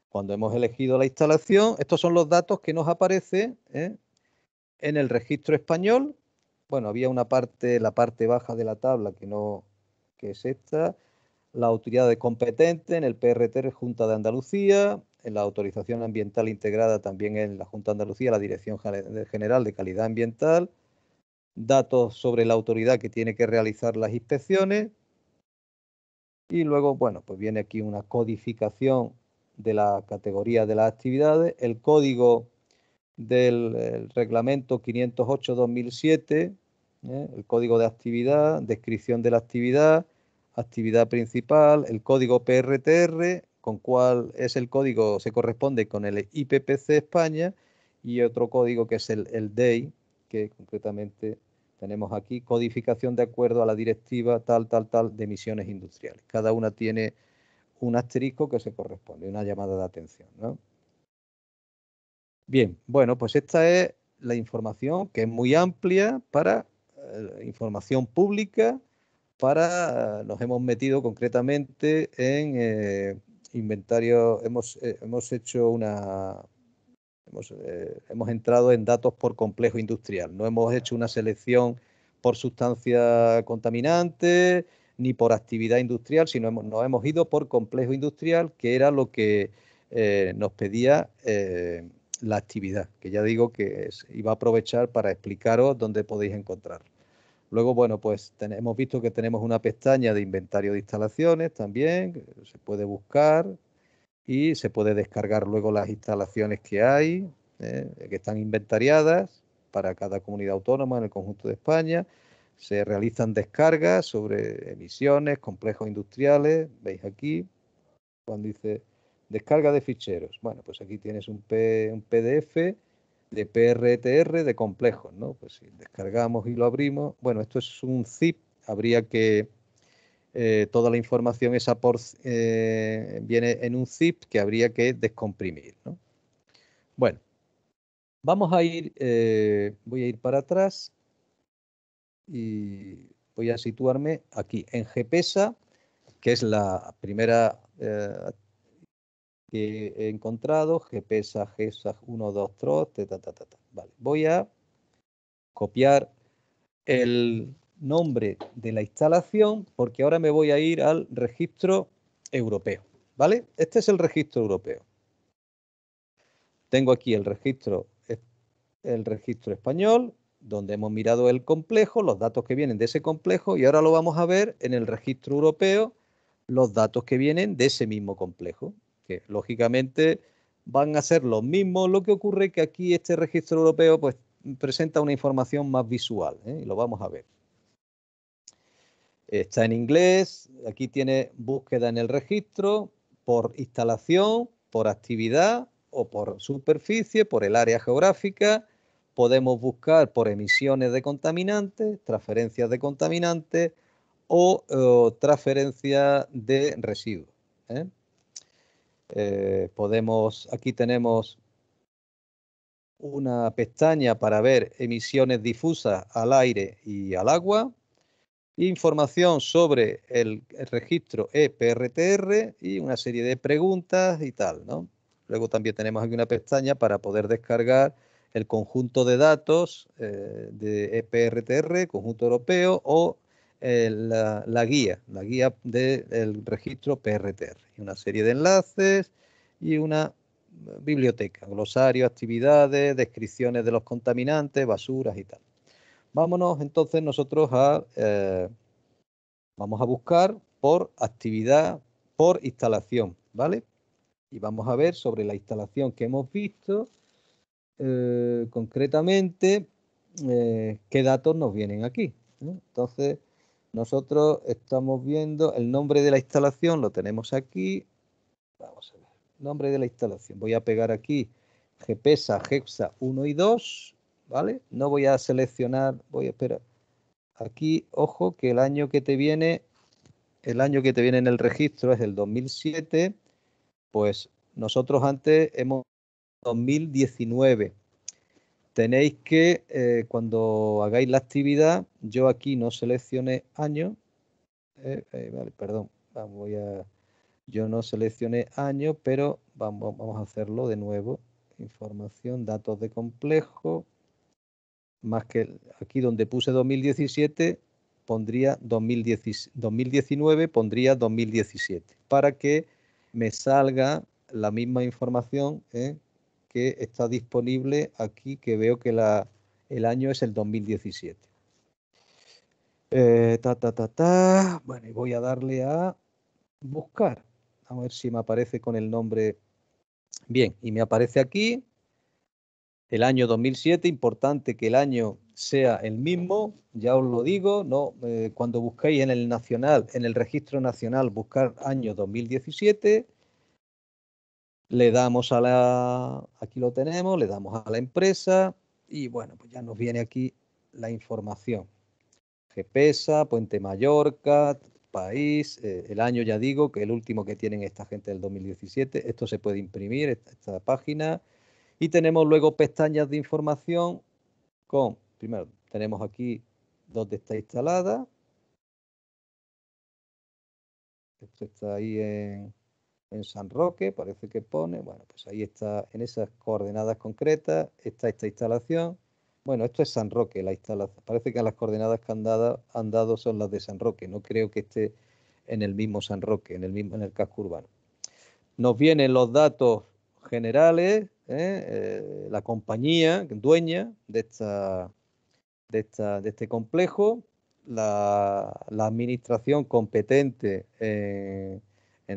cuando hemos elegido la instalación, estos son los datos que nos aparecen ¿eh? en el registro español. Bueno, había una parte, la parte baja de la tabla que no, que es esta, la autoridad de competente en el PRTR Junta de Andalucía, en la autorización ambiental integrada también en la Junta de Andalucía, la Dirección General de Calidad Ambiental, datos sobre la autoridad que tiene que realizar las inspecciones y luego, bueno, pues viene aquí una codificación de la categoría de las actividades, el código del reglamento 508-2007, ¿eh? el código de actividad, descripción de la actividad, actividad principal, el código PRTR, con cuál es el código, se corresponde con el IPPC España y otro código que es el, DEI, que concretamente tenemos aquí, codificación de acuerdo a la directiva tal, tal, tal de emisiones industriales. Cada una tiene un asterisco que se corresponde, una llamada de atención. Bien, bueno, pues esta es la información que es muy amplia para eh, información pública, para, nos hemos metido concretamente en eh, inventario, hemos, eh, hemos hecho una, hemos, eh, hemos, entrado en datos por complejo industrial, no hemos hecho una selección por sustancia contaminante ni por actividad industrial, sino hemos, nos hemos ido por complejo industrial, que era lo que eh, nos pedía la actividad, que ya digo que iba a aprovechar para explicaros dónde podéis encontrar Luego, bueno, pues hemos visto que tenemos una pestaña de inventario de instalaciones también, se puede buscar y se puede descargar luego las instalaciones que hay, ¿eh? que están inventariadas para cada comunidad autónoma en el conjunto de España. Se realizan descargas sobre emisiones, complejos industriales, veis aquí, cuando dice descarga de ficheros. Bueno, pues aquí tienes un, un PDF de PRTR de complejos, ¿no? Pues si descargamos y lo abrimos, bueno, esto es un zip, habría que eh, toda la información esa eh, viene en un zip que habría que descomprimir, ¿no? Bueno, vamos a ir, eh, voy a ir para atrás y voy a situarme aquí en GPESA, que es la primera que he encontrado, GPSA, 123 1, 2, Vale, voy a copiar el nombre de la instalación porque ahora me voy a ir al registro europeo, ¿vale? Este es el registro europeo. Tengo aquí el registro, el registro español, donde hemos mirado el complejo, los datos que vienen de ese complejo y ahora lo vamos a ver en el registro europeo, los datos que vienen de ese mismo complejo que lógicamente van a ser los mismos, lo que ocurre que aquí este registro europeo pues, presenta una información más visual, ¿eh? y lo vamos a ver. Está en inglés, aquí tiene búsqueda en el registro, por instalación, por actividad o por superficie, por el área geográfica, podemos buscar por emisiones de contaminantes, transferencias de contaminantes o, eh, transferencias transferencia de residuos. ¿eh? Eh, podemos, aquí tenemos una pestaña para ver emisiones difusas al aire y al agua, información sobre el, registro EPRTR y una serie de preguntas y tal, Luego también tenemos aquí una pestaña para poder descargar el conjunto de datos eh, de EPRTR, conjunto europeo, o eh, la, guía, la guía del registro PRTR. Una serie de enlaces y una eh, biblioteca, glosario, actividades, descripciones de los contaminantes, basuras y tal. Vámonos entonces nosotros a, eh, vamos a buscar por actividad, por instalación, ¿vale? Y vamos a ver sobre la instalación que hemos visto, concretamente, qué datos nos vienen aquí. Entonces, nosotros estamos viendo el nombre de la instalación, lo tenemos aquí. Vamos a ver, nombre de la instalación. Voy a pegar aquí GPSA, GEPSA 1 y 2, ¿vale? No voy a seleccionar, voy a esperar. Aquí, ojo, que el año que te viene, el año que te viene en el registro es el 2007, pues nosotros antes hemos 2019 tenéis que, eh, cuando hagáis la actividad, yo aquí no seleccioné año, eh, eh, perdón, voy a, yo no seleccioné año, pero vamos, vamos a hacerlo de nuevo. Información, datos de complejo, más que aquí donde puse 2017, pondría 2019, pondría 2017, para que me salga la misma información que está disponible aquí, que veo que la, el año es el 2017. Eh, ta, ta, ta, Bueno, y voy a darle a buscar. A ver si me aparece con el nombre. Bien, y me aparece aquí el año 2007. Importante que el año sea el mismo, ya os lo digo, no, eh, cuando busquéis en el nacional, en el registro nacional, buscar año 2017 le damos a la, aquí lo tenemos, le damos a la empresa y bueno, pues ya nos viene aquí la información. GPESA, Puente Mallorca, país, eh, el año ya digo que el último que tienen esta gente del 2017, esto se puede imprimir, esta, esta página, y tenemos luego pestañas de información con, primero, tenemos aquí donde está instalada, esto está ahí en en San Roque, parece que pone, bueno, pues ahí está, en esas coordenadas concretas está esta instalación. Bueno, esto es San Roque, la instalación. Parece que las coordenadas que han dado, son las de San Roque, no creo que esté en el mismo San Roque, en el mismo en el casco urbano. Nos vienen los datos generales, ¿eh? Eh, la compañía dueña de, este complejo, la, administración competente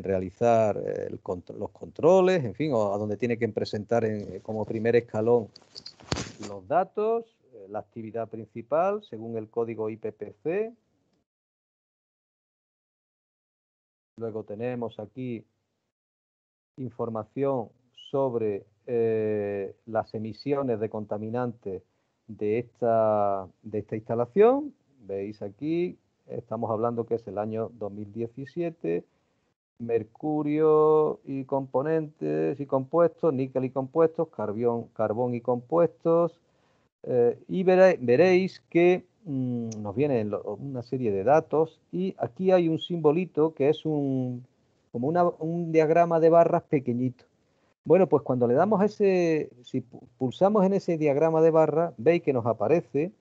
realizar eh, los controles, en fin, a donde tiene que presentar eh, como primer escalón los datos, eh, la actividad principal según el código IPPC. Luego tenemos aquí información sobre las emisiones de contaminantes de esta, de esta instalación. Veis aquí, estamos hablando que es el año 2017 mercurio y componentes y compuestos, níquel y compuestos, carbón, carbón y compuestos. Eh, y veréis que mm, nos viene una serie de datos y aquí hay un simbolito que es un, como un diagrama de barras pequeñito. Bueno, pues cuando le damos ese, si pulsamos en ese diagrama de barra, veis que nos aparece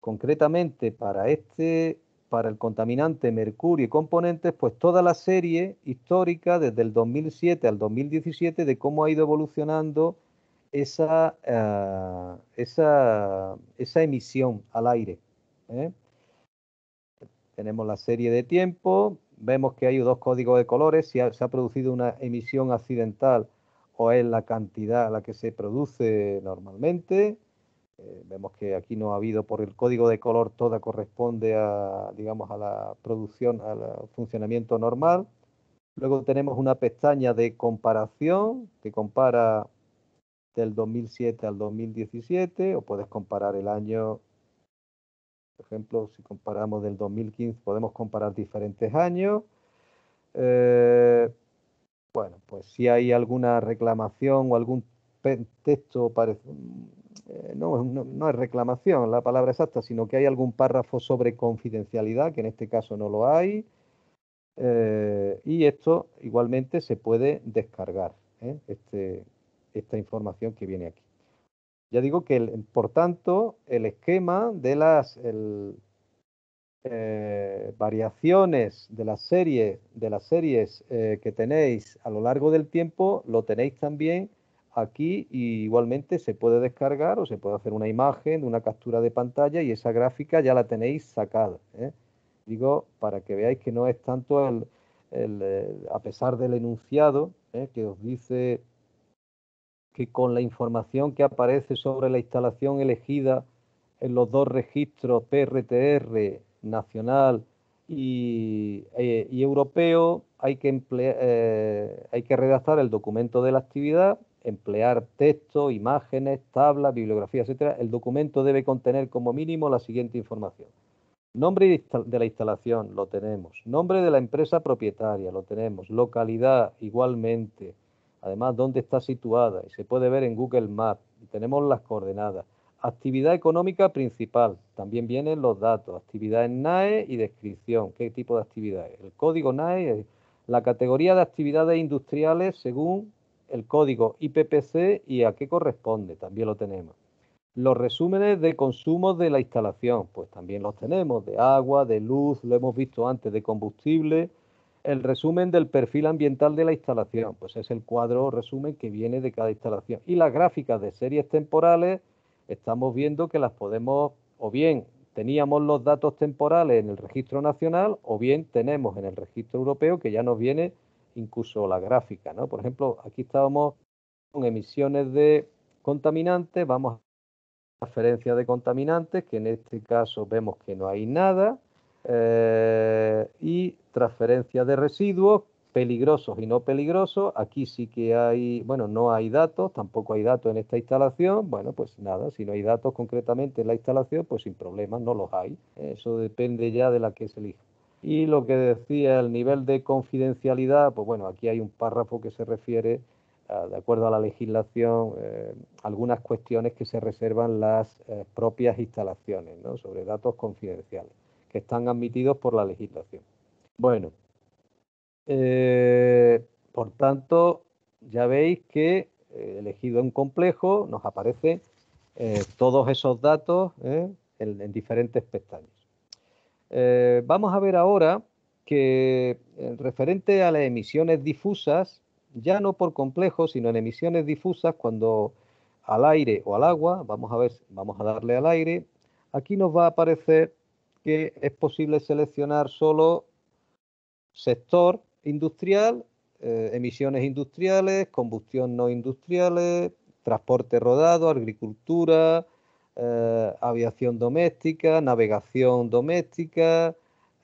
concretamente para este para el contaminante mercurio y componentes, pues toda la serie histórica desde el 2007 al 2017 de cómo ha ido evolucionando esa, eh, esa, emisión al aire. ¿eh? Tenemos la serie de tiempo, vemos que hay dos códigos de colores, si se ha producido una emisión accidental o es la cantidad a la que se produce normalmente. Eh, vemos que aquí no ha habido por el código de color toda corresponde a digamos a la producción al funcionamiento normal luego tenemos una pestaña de comparación que compara del 2007 al 2017 o puedes comparar el año por ejemplo si comparamos del 2015 podemos comparar diferentes años eh, bueno pues si hay alguna reclamación o algún texto parece. Eh, no, no, es reclamación la palabra exacta, sino que hay algún párrafo sobre confidencialidad, que en este caso no lo hay, eh, y esto igualmente se puede descargar, ¿eh? este, esta información que viene aquí. Ya digo que, por tanto, el esquema de las variaciones de las series, de las series que tenéis a lo largo del tiempo, lo tenéis también Aquí igualmente se puede descargar o se puede hacer una imagen, una captura de pantalla y esa gráfica ya la tenéis sacada. ¿eh? Digo, para que veáis que no es tanto el, eh, a pesar del enunciado ¿eh? que os dice que con la información que aparece sobre la instalación elegida en los dos registros PRTR nacional y, europeo, hay que, hay que redactar el documento de la actividad emplear texto, imágenes, tablas, bibliografía, etcétera. el documento debe contener como mínimo la siguiente información. Nombre de la instalación, lo tenemos. Nombre de la empresa propietaria, lo tenemos. Localidad, igualmente. Además, dónde está situada. Y se puede ver en Google Maps. tenemos las coordenadas. Actividad económica principal. También vienen los datos. Actividad en NAE y descripción. ¿Qué tipo de actividades? El código NAE. La categoría de actividades industriales según el código IPPC y a qué corresponde, también lo tenemos. Los resúmenes de consumo de la instalación, pues también los tenemos, de agua, de luz, lo hemos visto antes, de combustible. El resumen del perfil ambiental de la instalación, pues es el cuadro o resumen que viene de cada instalación. Y las gráficas de series temporales, estamos viendo que las podemos, o bien teníamos los datos temporales en el registro nacional, o bien tenemos en el registro europeo que ya nos viene incluso la gráfica. ¿no? Por ejemplo, aquí estábamos con emisiones de contaminantes, vamos a transferencia de contaminantes, que en este caso vemos que no hay nada, eh, y transferencia de residuos peligrosos y no peligrosos. Aquí sí que hay, bueno, no hay datos, tampoco hay datos en esta instalación. Bueno, pues nada, si no hay datos concretamente en la instalación, pues sin problemas no los hay. Eso depende ya de la que se elija. Y lo que decía el nivel de confidencialidad, pues bueno, aquí hay un párrafo que se refiere, de acuerdo a la legislación, eh, algunas cuestiones que se reservan las eh, propias instalaciones, ¿no? Sobre datos confidenciales, que están admitidos por la legislación. Bueno, eh, por tanto, ya veis que elegido en complejo nos aparecen todos esos datos en diferentes pestañas. Eh, vamos a ver ahora que eh, referente a las emisiones difusas, ya no por complejo, sino en emisiones difusas, cuando al aire o al agua, vamos a ver, vamos a darle al aire, aquí nos va a aparecer que es posible seleccionar solo sector industrial, eh, emisiones industriales, combustión no industriales, transporte rodado, agricultura, eh, aviación doméstica, navegación doméstica,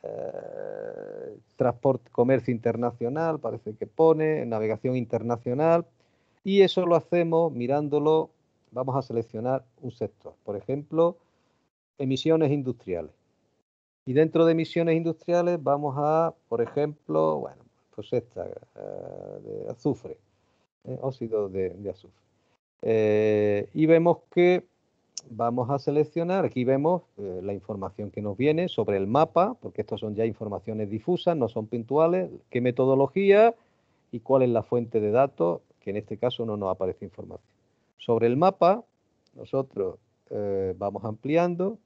eh, transporte, comercio internacional, parece que pone, navegación internacional. Y eso lo hacemos mirándolo, vamos a seleccionar un sector, por ejemplo, emisiones industriales. Y dentro de emisiones industriales vamos a, por ejemplo, bueno, pues esta, eh, de azufre, óxido de azufre. y vemos que vamos a seleccionar, aquí vemos eh, la información que nos viene sobre el mapa, porque estas son ya informaciones difusas, no son puntuales, qué metodología y cuál es la fuente de datos, que en este caso no nos aparece información. Sobre el mapa, nosotros eh, vamos ampliando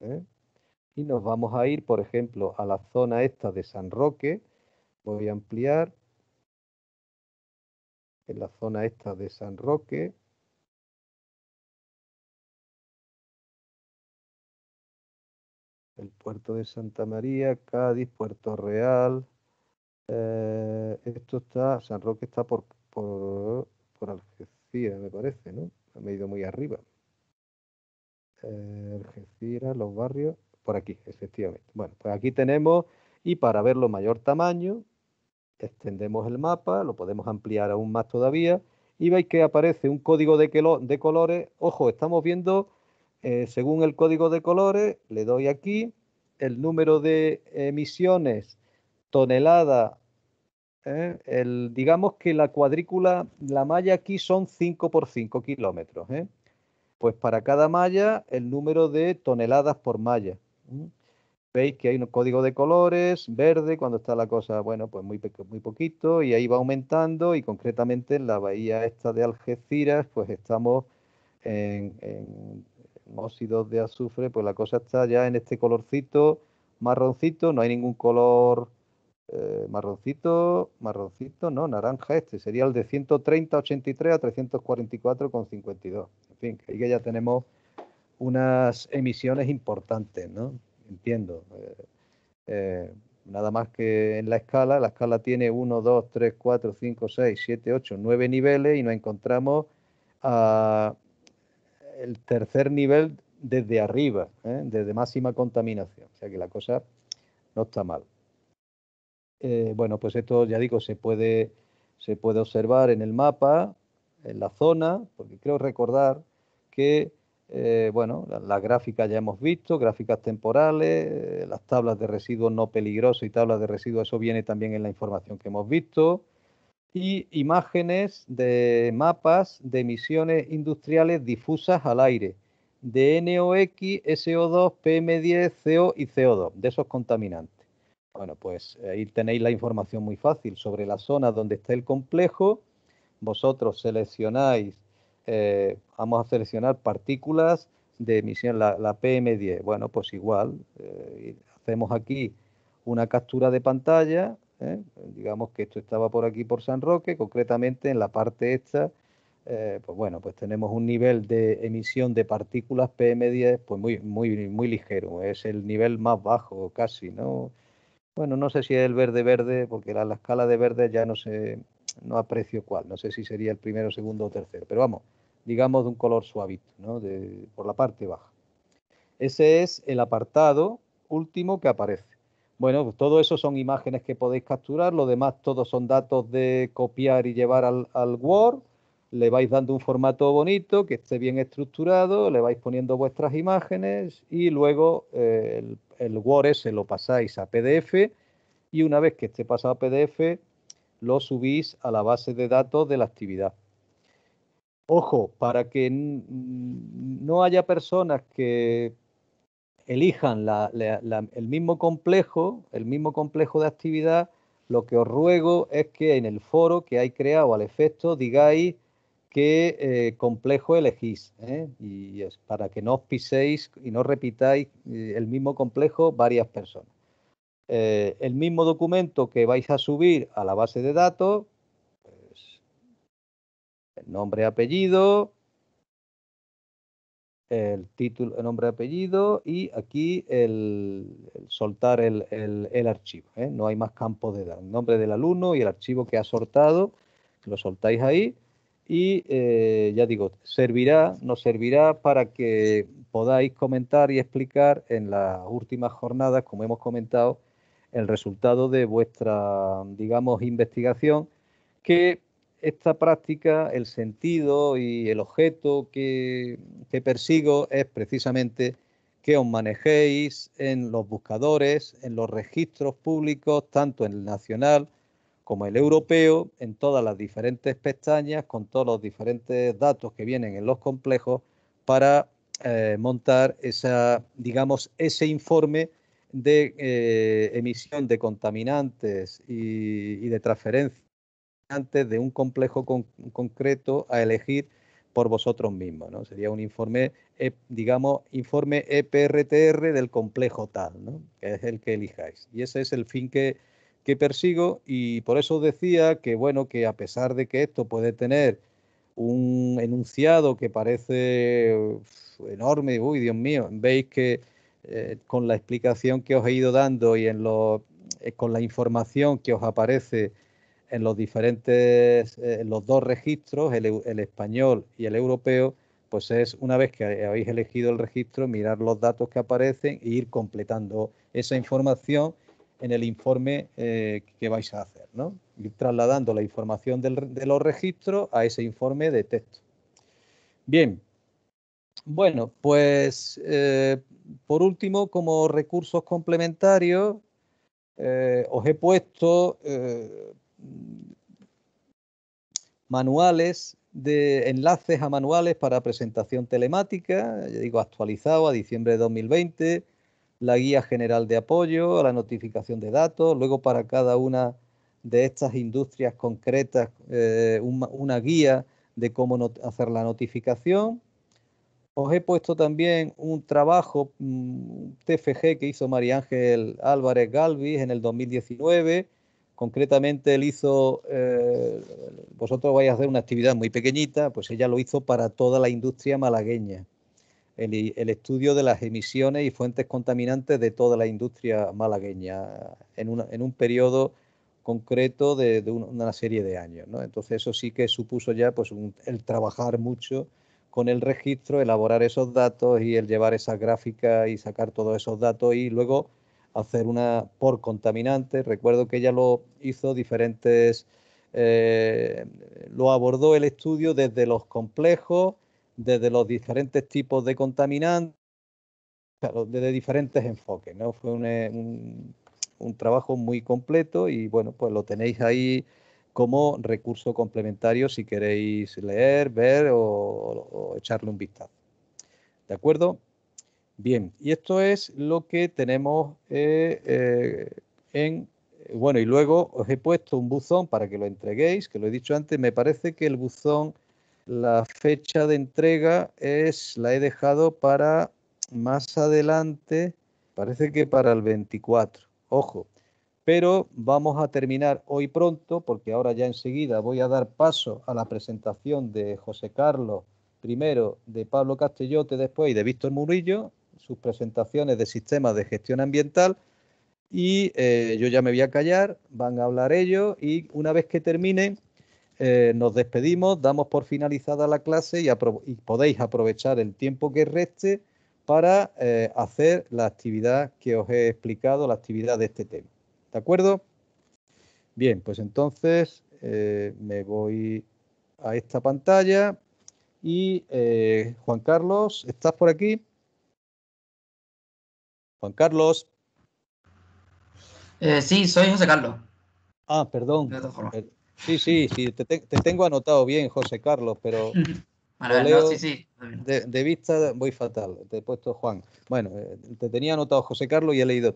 ¿eh? y nos vamos a ir, por ejemplo, a la zona esta de San Roque. Voy a ampliar en la zona esta de San Roque. el puerto de Santa María, Cádiz, Puerto Real. Eh, esto está, San Roque está por, por, por Algeciras, me parece, ¿no? Me he ido muy arriba. Eh, Algeciras, los barrios, por aquí, efectivamente. Bueno, pues aquí tenemos, y para verlo mayor tamaño, extendemos el mapa, lo podemos ampliar aún más todavía, y veis que aparece un código de, de colores. Ojo, estamos viendo eh, según el código de colores, le doy aquí el número de emisiones, tonelada, ¿eh? el, digamos que la cuadrícula, la malla aquí son 5 por 5 kilómetros. ¿eh? Pues para cada malla, el número de toneladas por malla. Veis que hay un código de colores, verde, cuando está la cosa, bueno, pues muy, muy poquito, y ahí va aumentando, y concretamente en la bahía esta de Algeciras, pues estamos en óxidos de azufre, pues la cosa está ya en este colorcito marroncito, no hay ningún color eh, marroncito, marroncito, no, naranja este, sería el de 130,83 a 344,52. En fin, ahí que ya tenemos unas emisiones importantes, ¿no? Entiendo. Eh, eh, nada más que en la escala, la escala tiene 1, 2, 3, 4, 5, 6, 7, 8, 9 niveles y nos encontramos a el tercer nivel desde arriba, ¿eh? desde máxima contaminación. O sea que la cosa no está mal. Eh, bueno, pues esto ya digo, se puede, se puede observar en el mapa, en la zona, porque creo recordar que, eh, bueno, las gráficas ya hemos visto, gráficas temporales, las tablas de residuos no peligrosos y tablas de residuos, eso viene también en la información que hemos visto y imágenes de mapas de emisiones industriales difusas al aire de NOx, SO2, PM10, CO y CO2, de esos contaminantes. Bueno, pues ahí tenéis la información muy fácil sobre la zona donde está el complejo. Vosotros seleccionáis, eh, vamos a seleccionar partículas de emisión, la, PM10. Bueno, pues igual, eh, hacemos aquí una captura de pantalla, ¿eh? digamos que esto estaba por aquí, por San Roque, concretamente en la parte esta, eh, pues bueno, pues tenemos un nivel de emisión de partículas PM10 pues muy, muy, muy ligero, es el nivel más bajo casi, ¿no? Bueno, no sé si es el verde-verde, porque la, escala de verde ya no sé, no aprecio cuál, no sé si sería el primero, segundo o tercero, pero vamos, digamos de un color suavito, ¿no? por la parte baja. Ese es el apartado último que aparece. Bueno, pues todo eso son imágenes que podéis capturar, lo demás todos son datos de copiar y llevar al, Word, le vais dando un formato bonito, que esté bien estructurado, le vais poniendo vuestras imágenes y luego eh, el, el Word se lo pasáis a PDF y una vez que esté pasado a PDF lo subís a la base de datos de la actividad. Ojo, para que no haya personas que elijan el mismo complejo, el mismo complejo de actividad, lo que os ruego es que en el foro que hay creado al efecto digáis qué eh, complejo elegís, ¿eh? y es para que no os piséis y no repitáis eh, el mismo complejo varias personas. el mismo documento que vais a subir a la base de datos, el pues, nombre, apellido, el título, el nombre apellido y aquí el, soltar el, archivo. ¿eh? No hay más campos de edad. nombre del alumno y el archivo que ha soltado lo soltáis ahí y eh, ya digo, servirá, nos servirá para que podáis comentar y explicar en las últimas jornadas, como hemos comentado, el resultado de vuestra, digamos, investigación que esta práctica, el sentido y el objeto que, persigo es precisamente que os manejéis en los buscadores, en los registros públicos, tanto en el nacional como el europeo, en todas las diferentes pestañas, con todos los diferentes datos que vienen en los complejos para eh, montar esa, digamos, ese informe de eh, emisión de contaminantes y de transferencia antes de un complejo concreto a elegir por vosotros mismos, Sería un informe, eh, digamos, informe EPRTR del complejo tal, ¿no? Que es el que elijáis. Y ese es el fin que, persigo y por eso decía que, bueno, que a pesar de que esto puede tener un enunciado que parece enorme, uy, Dios mío, veis que eh, con la explicación que os he ido dando y en eh, con la información que os aparece en los diferentes, eh, en los dos registros, el, español y el europeo, pues es una vez que habéis elegido el registro, mirar los datos que aparecen e ir completando esa información en el informe eh, que vais a hacer, ¿no? Ir trasladando la información de los registros a ese informe de texto. Bien, bueno, pues eh, por último, como recursos complementarios, os he puesto manuales de enlaces a manuales para presentación telemática, ya digo, actualizado a diciembre de 2020, la guía general de apoyo, a la notificación de datos, luego para cada una de estas industrias concretas eh, una guía de cómo hacer la notificación. Os he puesto también un trabajo, mm, TFG que hizo María Ángel Álvarez Galvis en el 2019 Concretamente, él hizo, eh, vosotros vais a hacer una actividad muy pequeñita, pues ella lo hizo para toda la industria malagueña. El, estudio de las emisiones y fuentes contaminantes de toda la industria malagueña en, un periodo concreto de, una serie de años. Entonces eso sí que supuso ya pues, el trabajar mucho con el registro, elaborar esos datos y el llevar esas gráficas y sacar todos esos datos y luego hacer una por contaminante. Recuerdo que ella lo hizo diferentes, eh, lo abordó el estudio desde los complejos, desde los diferentes tipos de contaminantes, desde diferentes enfoques. ¿no? Fue eh, un, trabajo muy completo y bueno, pues lo tenéis ahí como recurso complementario si queréis leer, ver o, echarle un vistazo. ¿De acuerdo? Bien, y esto es lo que tenemos eh, eh, en... Eh, bueno, y luego os he puesto un buzón para que lo entreguéis, que lo he dicho antes, me parece que el buzón, la fecha de entrega es, la he dejado para más adelante, parece que para el 24, ojo, pero vamos a terminar hoy pronto, porque ahora ya enseguida voy a dar paso a la presentación de José Carlos primero de Pablo Castellote después y de Víctor Murillo, sus presentaciones de sistemas de gestión ambiental y eh, yo ya me voy a callar, van a hablar ellos y una vez que terminen eh, nos despedimos, damos por finalizada la clase y, podéis aprovechar el tiempo que reste para eh, hacer la actividad que os he explicado, la actividad de este tema. ¿De acuerdo? Bien, pues entonces me voy a esta pantalla y Juan Carlos, ¿estás por aquí? Juan Carlos. Eh, sí, soy José Carlos. Ah, perdón. Sí, sí, sí, te, tengo anotado bien, José Carlos, pero. *laughs* sí, sí. De, vista voy fatal, te he puesto Juan. Bueno, eh, te tenía anotado José Carlos y he leído,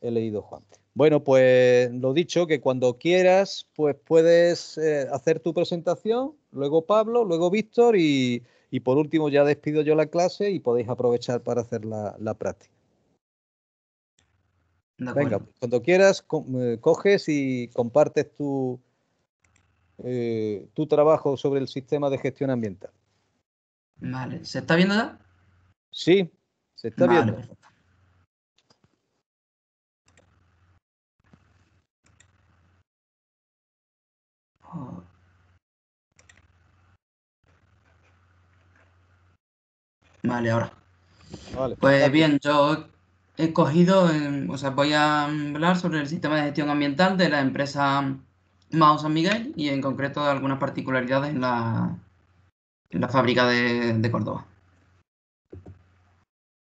he leído Juan. Bueno, pues lo dicho, que cuando quieras, pues puedes eh, hacer tu presentación, luego Pablo, luego Víctor y, por último ya despido yo la clase y podéis aprovechar para hacer la práctica. Venga, cuando quieras, eh, coges y compartes tu, eh, tu trabajo sobre el sistema de gestión ambiental. Vale, ¿se está viendo Sí, se está viendo. Vale, ahora. pues bien, yo he cogido, o sea, voy a hablar sobre el sistema de gestión ambiental de la empresa Mao San Miguel y en concreto algunas particularidades en la, fábrica de, Córdoba.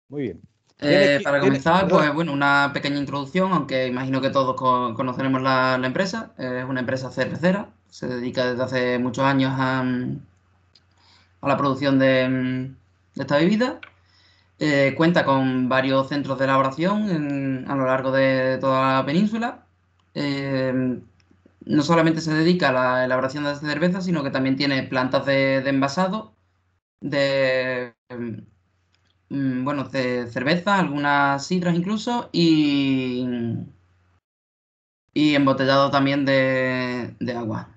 Muy bien. Eh, para comenzar, pues bueno, una pequeña introducción, aunque imagino que todos conoceremos la, empresa. es una empresa cervecera, se dedica desde hace muchos años a, la producción de esta bebida eh, cuenta con varios centros de elaboración a lo largo de toda la península. Eh, no solamente se dedica a la elaboración de cerveza, sino que también tiene plantas de, envasado, de, mm, bueno, de cerveza, algunas sidras incluso, y, embotellado también de agua.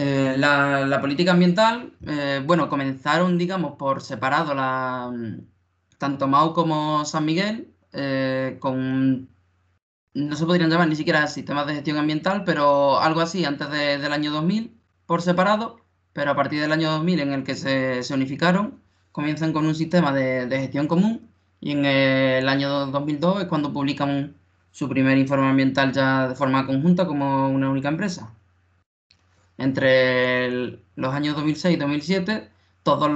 Eh, la, política ambiental, eh, bueno, comenzaron, digamos, por separado mm, tanto Mao como San Miguel, eh, con, no se podrían llamar ni siquiera sistemas de gestión ambiental, pero algo así, antes del año 2000, por separado, pero a partir del año 2000 en el que se, unificaron, comienzan con un sistema de, de, gestión común y en el año 2002 es cuando publican su primer informe ambiental ya de forma conjunta como una única empresa entre los años 2006 y 2007, todos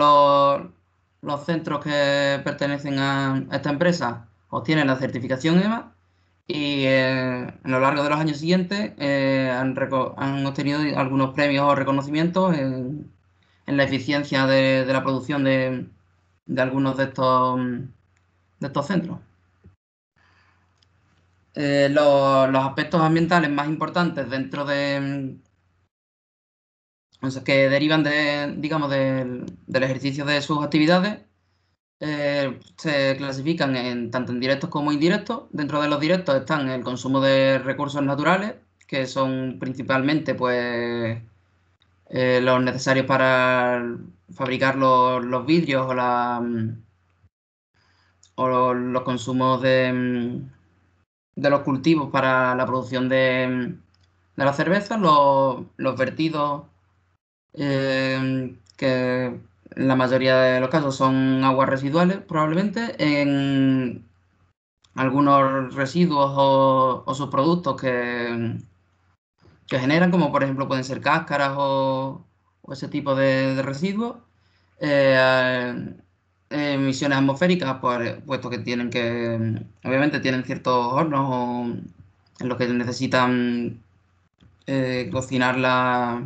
los, centros que pertenecen a, esta empresa obtienen la certificación EMA y eh, a lo largo de los años siguientes eh, han, obtenido algunos premios o reconocimientos en, la eficiencia de, la producción de, algunos de estos, de estos centros. Eh, los aspectos ambientales más importantes dentro de, que derivan de, digamos, del, ejercicio de sus actividades, eh, se clasifican en, tanto en directos como indirectos. Dentro de los directos están el consumo de recursos naturales, que son principalmente pues, eh, los necesarios para fabricar los, vidrios o, la, mm, o los, consumos de, mm, de los cultivos para la producción de, mm, de la cerveza, los, los vertidos Em, que en la mayoría de los casos son aguas residuales probablemente, en algunos residuos o, subproductos que, que generan, como por ejemplo pueden ser cáscaras o, ese tipo de, residuos, eh, em, emisiones atmosféricas, por puesto que tienen que, obviamente tienen ciertos hornos en los que necesitan eh, cocinar la,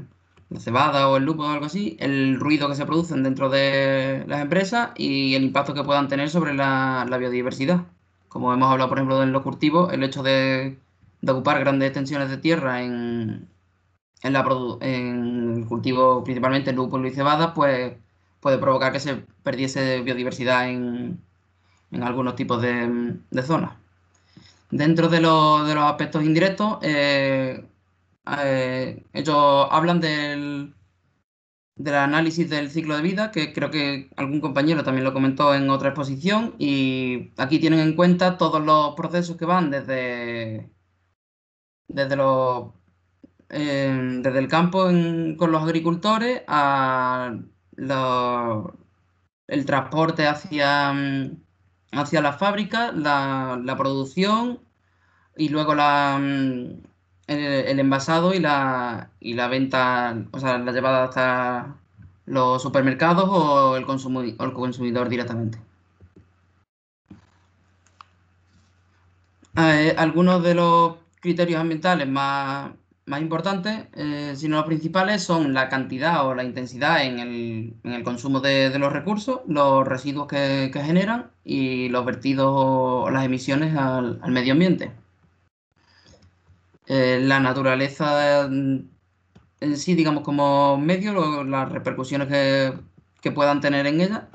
la cebada o el lupo o algo así, el ruido que se producen dentro de las empresas y el impacto que puedan tener sobre la, biodiversidad. Como hemos hablado, por ejemplo, de los cultivos, el hecho de, ocupar grandes extensiones de tierra en, la en el cultivo principalmente lúpulo y cebada, pues puede provocar que se perdiese biodiversidad en, en algunos tipos de, de zonas. Dentro de, los aspectos indirectos, eh, eh, ellos hablan del, del análisis del ciclo de vida, que creo que algún compañero también lo comentó en otra exposición, y aquí tienen en cuenta todos los procesos que van desde, desde em, el campo con los agricultores a el transporte hacia, hacia la fábrica, la producción y luego la el, envasado y la, y la venta, o sea, la llevada hasta los supermercados o el, o el consumidor directamente. Eh, algunos de los criterios ambientales más, más importantes, eh, sino los principales, son la cantidad o la intensidad en el, en el consumo de, los recursos, los residuos que, generan y los vertidos o las emisiones al medio ambiente. Eh, la naturaleza en sí, digamos, como medio, las repercusiones que, puedan tener en ella.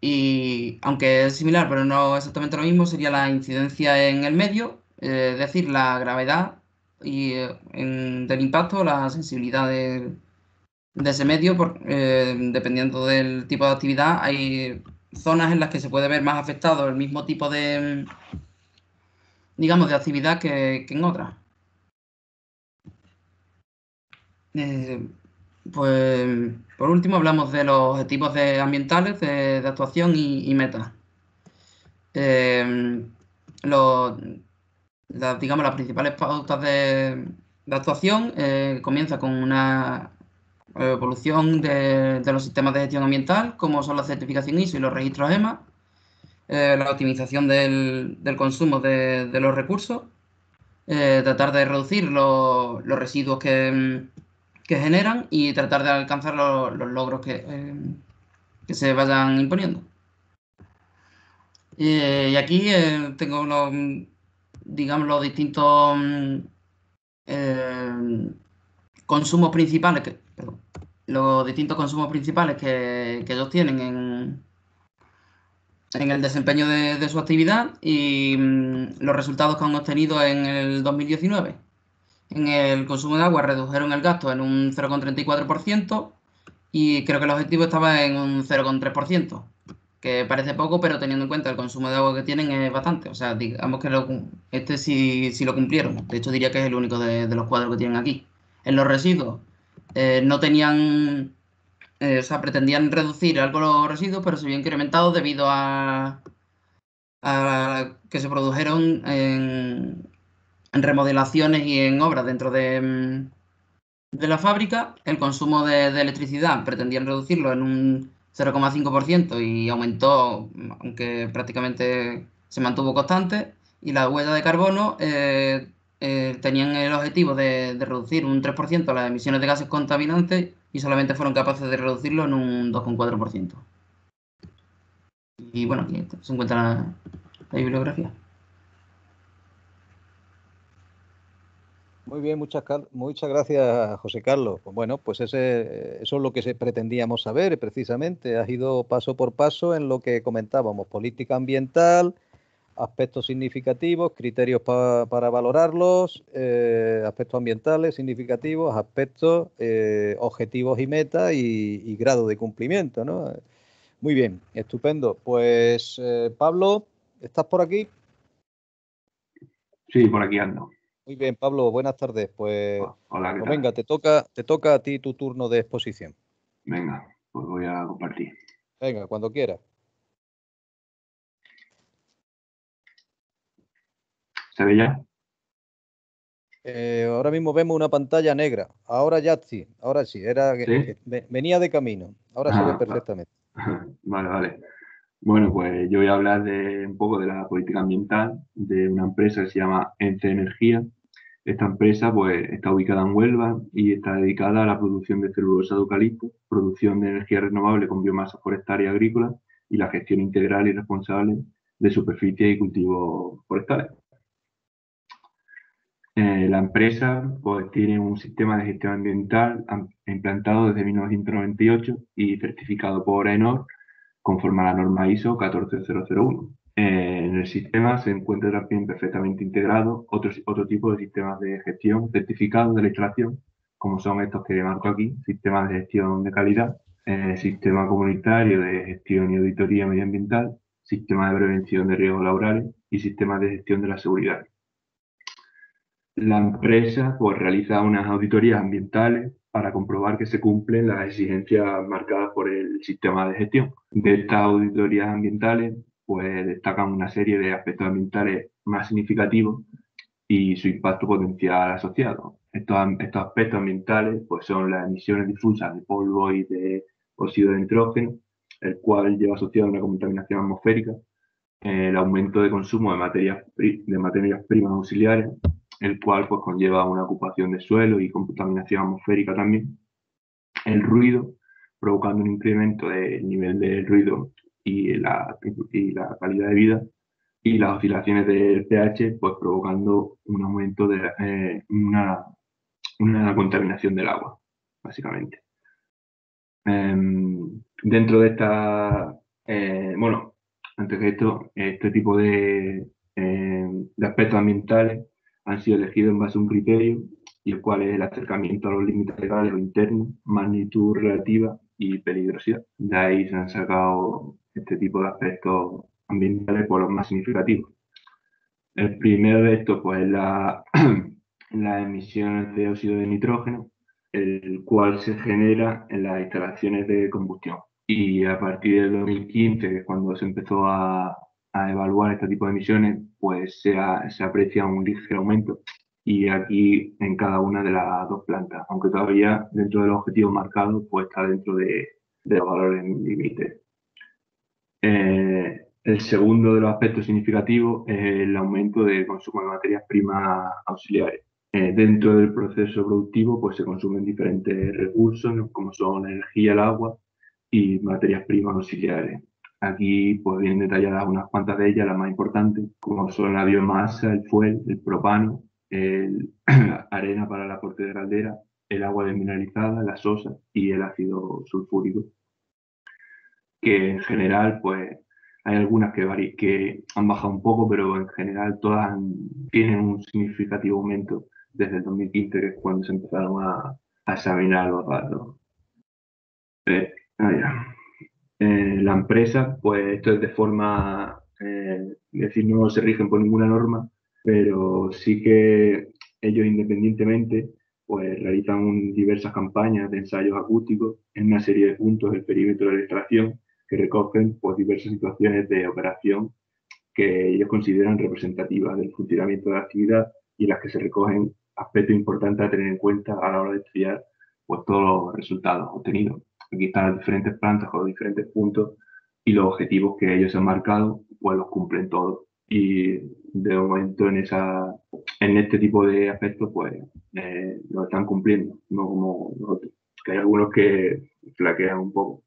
Y aunque es similar, pero no exactamente lo mismo, sería la incidencia en el medio, eh, es decir, la gravedad y, eh, del impacto, la sensibilidad de, ese medio, dependiendo del tipo de actividad, hay zonas en las que se puede ver más afectado el mismo tipo de, digamos, de actividad que, que en otras. Eh, pues, por último hablamos de los objetivos ambientales, de, actuación y, metas. Eh, las, digamos, las principales pautas de, actuación eh, comienza con una evolución de, los sistemas de gestión ambiental, como son la certificación ISO y los registros EMA, eh, la optimización del, consumo de, los recursos, tratar de reducir los residuos que que generan y tratar de alcanzar los logros eh, que, se vayan imponiendo. Eh, y aquí eh, tengo los, digamos, los distintos mm, consumos principales que, los distintos consumos principales que, ellos tienen en, en el desempeño de, su actividad y mm, los resultados que han obtenido en el 2019 en el consumo de agua redujeron el gasto en un 0,34% y creo que el objetivo estaba en un 0,3%, que parece poco, pero teniendo en cuenta el consumo de agua que tienen es bastante. O sea, digamos que este sí, lo cumplieron. De hecho, diría que es el único de, los cuadros que tienen aquí. En los residuos eh, no tenían, eh, o sea, pretendían reducir algo los residuos, pero se habían incrementado debido a, a que se produjeron en, en remodelaciones y en obras dentro de, mm, la fábrica. El consumo de, electricidad pretendían reducirlo en un 0,5% y aumentó, aunque prácticamente se mantuvo constante. Y la huella de carbono eh, eh, tenían el objetivo de, reducir un 3% las emisiones de gases contaminantes y solamente fueron capaces de reducirlo en un 2,4%. Y bueno, aquí se encuentra la bibliografía. Muy bien, muchas, muchas gracias, José Carlos. Pues bueno, pues eso es lo que pretendíamos saber precisamente. Has ido paso por paso en lo que comentábamos, política ambiental, aspectos significativos, criterios para valorarlos, eh, aspectos ambientales significativos, aspectos eh, objetivos y metas y, grado de cumplimiento. ¿no? Muy bien, estupendo. Pues eh, Pablo, ¿estás por aquí? Sí, por aquí ando. Muy bien, Pablo, buenas tardes. Pues, Hola, pues venga, te toca, te toca a ti tu turno de exposición. Venga, pues voy a compartir. Venga, cuando quieras. ¿Se ve ya? Eh, ahora mismo vemos una pantalla negra. Ahora ya sí, ahora sí, era eh, venía de camino. Ahora se ve ah, perfectamente. *laughs* Vale, vale. Bueno, pues yo voy a hablar de un poco de la política ambiental de una empresa que se llama Ence Energía esta empresa pues, está ubicada en Huelva y está dedicada a la producción de celulosa de eucalipto, producción de energía renovable con biomasa forestal y agrícola y la gestión integral y responsable de superficie y cultivos forestales. Eh, la empresa pues, tiene un sistema de gestión ambiental implantado desde 1998 y certificado por ENOR conforme a la norma ISO 14001. Eh, en el sistema se encuentra también perfectamente integrado otro, otro tipo de sistemas de gestión certificados de la instalación, como son estos que marco aquí, sistemas de gestión de calidad, eh, sistema comunitario de gestión y auditoría medioambiental, sistema de prevención de riesgos laborales y sistema de gestión de la seguridad. La empresa pues, realiza unas auditorías ambientales para comprobar que se cumplen las exigencias marcadas por el sistema de gestión. De estas auditorías ambientales pues destacan una serie de aspectos ambientales más significativos y su impacto potencial asociado. Estos, estos aspectos ambientales pues, son las emisiones difusas de polvo y de óxido de nitrógeno, el cual lleva asociado a una contaminación atmosférica, el aumento de consumo de materias, de materias primas auxiliares, el cual pues, conlleva una ocupación de suelo y contaminación atmosférica también, el ruido, provocando un incremento del nivel de ruido y la, y la calidad de vida y las oscilaciones del pH, pues provocando un aumento de eh, una, una, contaminación del agua, básicamente. Em, dentro de esta, eh, bueno, antes que esto, este tipo de, em, de aspectos ambientales han sido elegidos en base a un criterio y el cual es el acercamiento a los límites legales o internos, magnitud relativa y peligrosidad. De ahí se han sacado este tipo de aspectos ambientales por los más significativos. El primero de estos pues, es la, *clears throat* las emisiones de óxido de nitrógeno, el cual se genera en las instalaciones de combustión. Y a partir del 2015, cuando se empezó a, evaluar este tipo de emisiones, pues se, aprecia un ligero aumento y aquí en cada una de las dos plantas, aunque todavía dentro del objetivo marcado, pues está dentro de, de los valores límites. Eh, el segundo de los aspectos significativos es el aumento del consumo de materias primas auxiliares. Eh, dentro del proceso productivo pues, se consumen diferentes recursos como son energía, el agua y materias primas auxiliares. Aquí pues, vienen detalladas unas cuantas de ellas, las más importantes, como son la biomasa, el fuel, el propano, el, la *clears throat* arena para la aporte de caldera, el agua desmineralizada, la sosa y el ácido sulfúrico que en general, pues hay algunas que, que han bajado un poco, pero en general todas tienen un significativo aumento desde el 2015, que es cuando se empezaron a, a examinar los datos. Eh, eh, la empresa, pues esto es de forma, eh, es decir, no se rigen por ninguna norma, pero sí que ellos independientemente pues realizan diversas campañas de ensayos acústicos en una serie de puntos del perímetro de la extracción que recogen pues, diversas situaciones de operación que ellos consideran representativas del funcionamiento de la actividad y las que se recogen aspectos importantes a tener en cuenta a la hora de estudiar pues, todos los resultados obtenidos. Aquí están las diferentes plantas con los diferentes puntos y los objetivos que ellos han marcado, pues los cumplen todos. Y de momento en, esa, en este tipo de aspectos, pues eh, lo están cumpliendo, no como nosotros. Que hay algunos que flaquean un poco.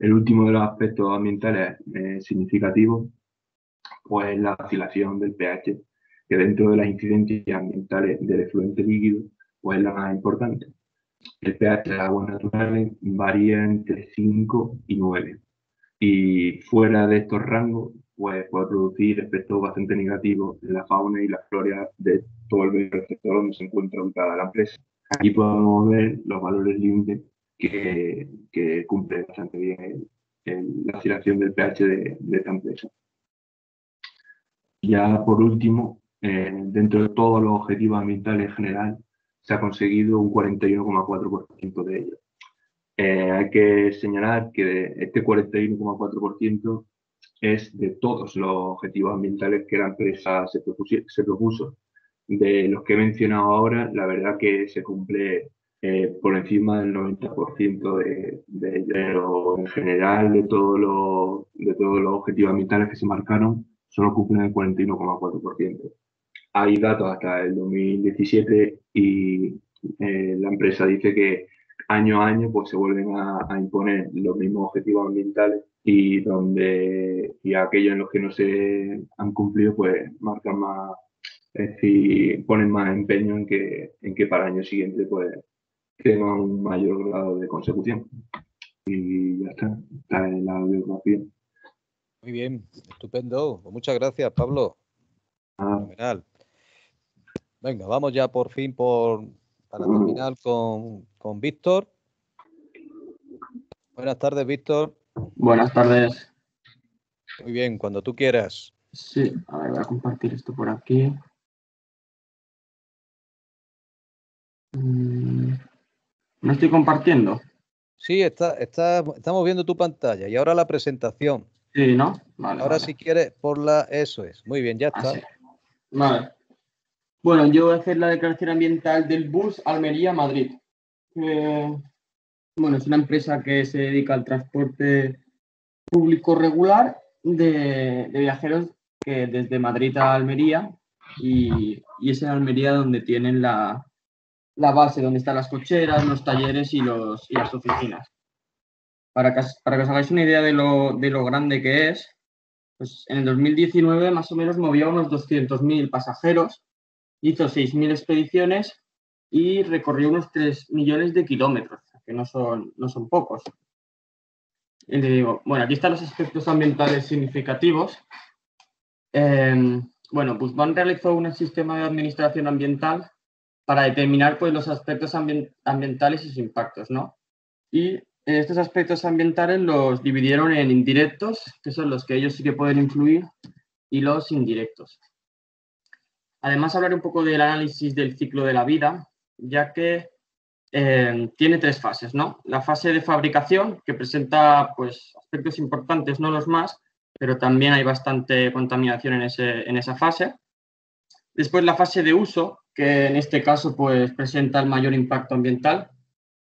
El último de los aspectos ambientales eh, significativos pues, es la oscilación del pH, que dentro de las incidencias ambientales del efluente líquido pues, es la más importante. El pH de aguas naturales varía entre 5 y 9. Y fuera de estos rangos, pues puede producir efectos bastante negativos en la fauna y la flora de todo el sector donde se encuentra ubicada la empresa. Aquí podemos ver los valores límites que, cumple bastante bien la aceleración del pH de, de, esta empresa. Ya por último, eh, dentro de todos los objetivos ambientales en general, se ha conseguido un 41,4% de ellos. Eh, hay que señalar que este 41,4% es de todos los objetivos ambientales que la empresa se, se propuso. De los que he mencionado ahora, la verdad que se cumple eh, por encima del 90% de, de, en general de todos los de todos los objetivos ambientales que se marcaron solo cumplen el 41,4%. Hay datos hasta el 2017 y eh, la empresa dice que año a año pues se vuelven a, imponer los mismos objetivos ambientales y donde y aquellos en los que no se han cumplido pues marcan más es decir ponen más empeño en que en que para el año siguiente pues tenga un mayor grado de consecución. Y ya está, está en la biografía. Muy bien, estupendo. Pues muchas gracias, Pablo. Fenomenal. Venga, vamos ya por fin por, para terminar con, Víctor. Buenas tardes, Víctor. Buenas tardes. Muy bien, cuando tú quieras. Sí, a ver, voy a compartir esto por aquí. Mm. ¿No estoy compartiendo? Sí, está, está, estamos viendo tu pantalla y ahora la presentación. Sí, ¿no? Vale, ahora si quieres, por la... Eso es. Muy bien, ya ah, está. Vale. Bueno, yo voy a hacer la declaración ambiental del Bus Almería Madrid. bueno, es una empresa que se dedica al transporte público regular de, viajeros que desde Madrid a Almería y, y es en Almería donde tienen la, la base donde están las cocheras, los talleres y, los, y las oficinas. Para que, os hagáis una idea de lo, grande que es, pues en el 2019 más o menos movió unos 200.000 pasajeros, hizo 6.000 expediciones y recorrió unos 3 millones de kilómetros, que no son, no son pocos. Y te digo, bueno, aquí están los aspectos ambientales significativos. Em, bueno, van realizó un sistema de administración ambiental para determinar pues, los aspectos ambientales y sus impactos. ¿no? Y estos aspectos ambientales los dividieron en indirectos, que son los que ellos sí que pueden influir, y los indirectos. Además, hablaré un poco del análisis del ciclo de la vida, ya que eh, tiene tres fases, ¿no? La fase de fabricación, que presenta pues, aspectos importantes, no los más, pero también hay bastante contaminación en esa fase. Después la fase de uso, que en este caso pues, presenta el mayor impacto ambiental,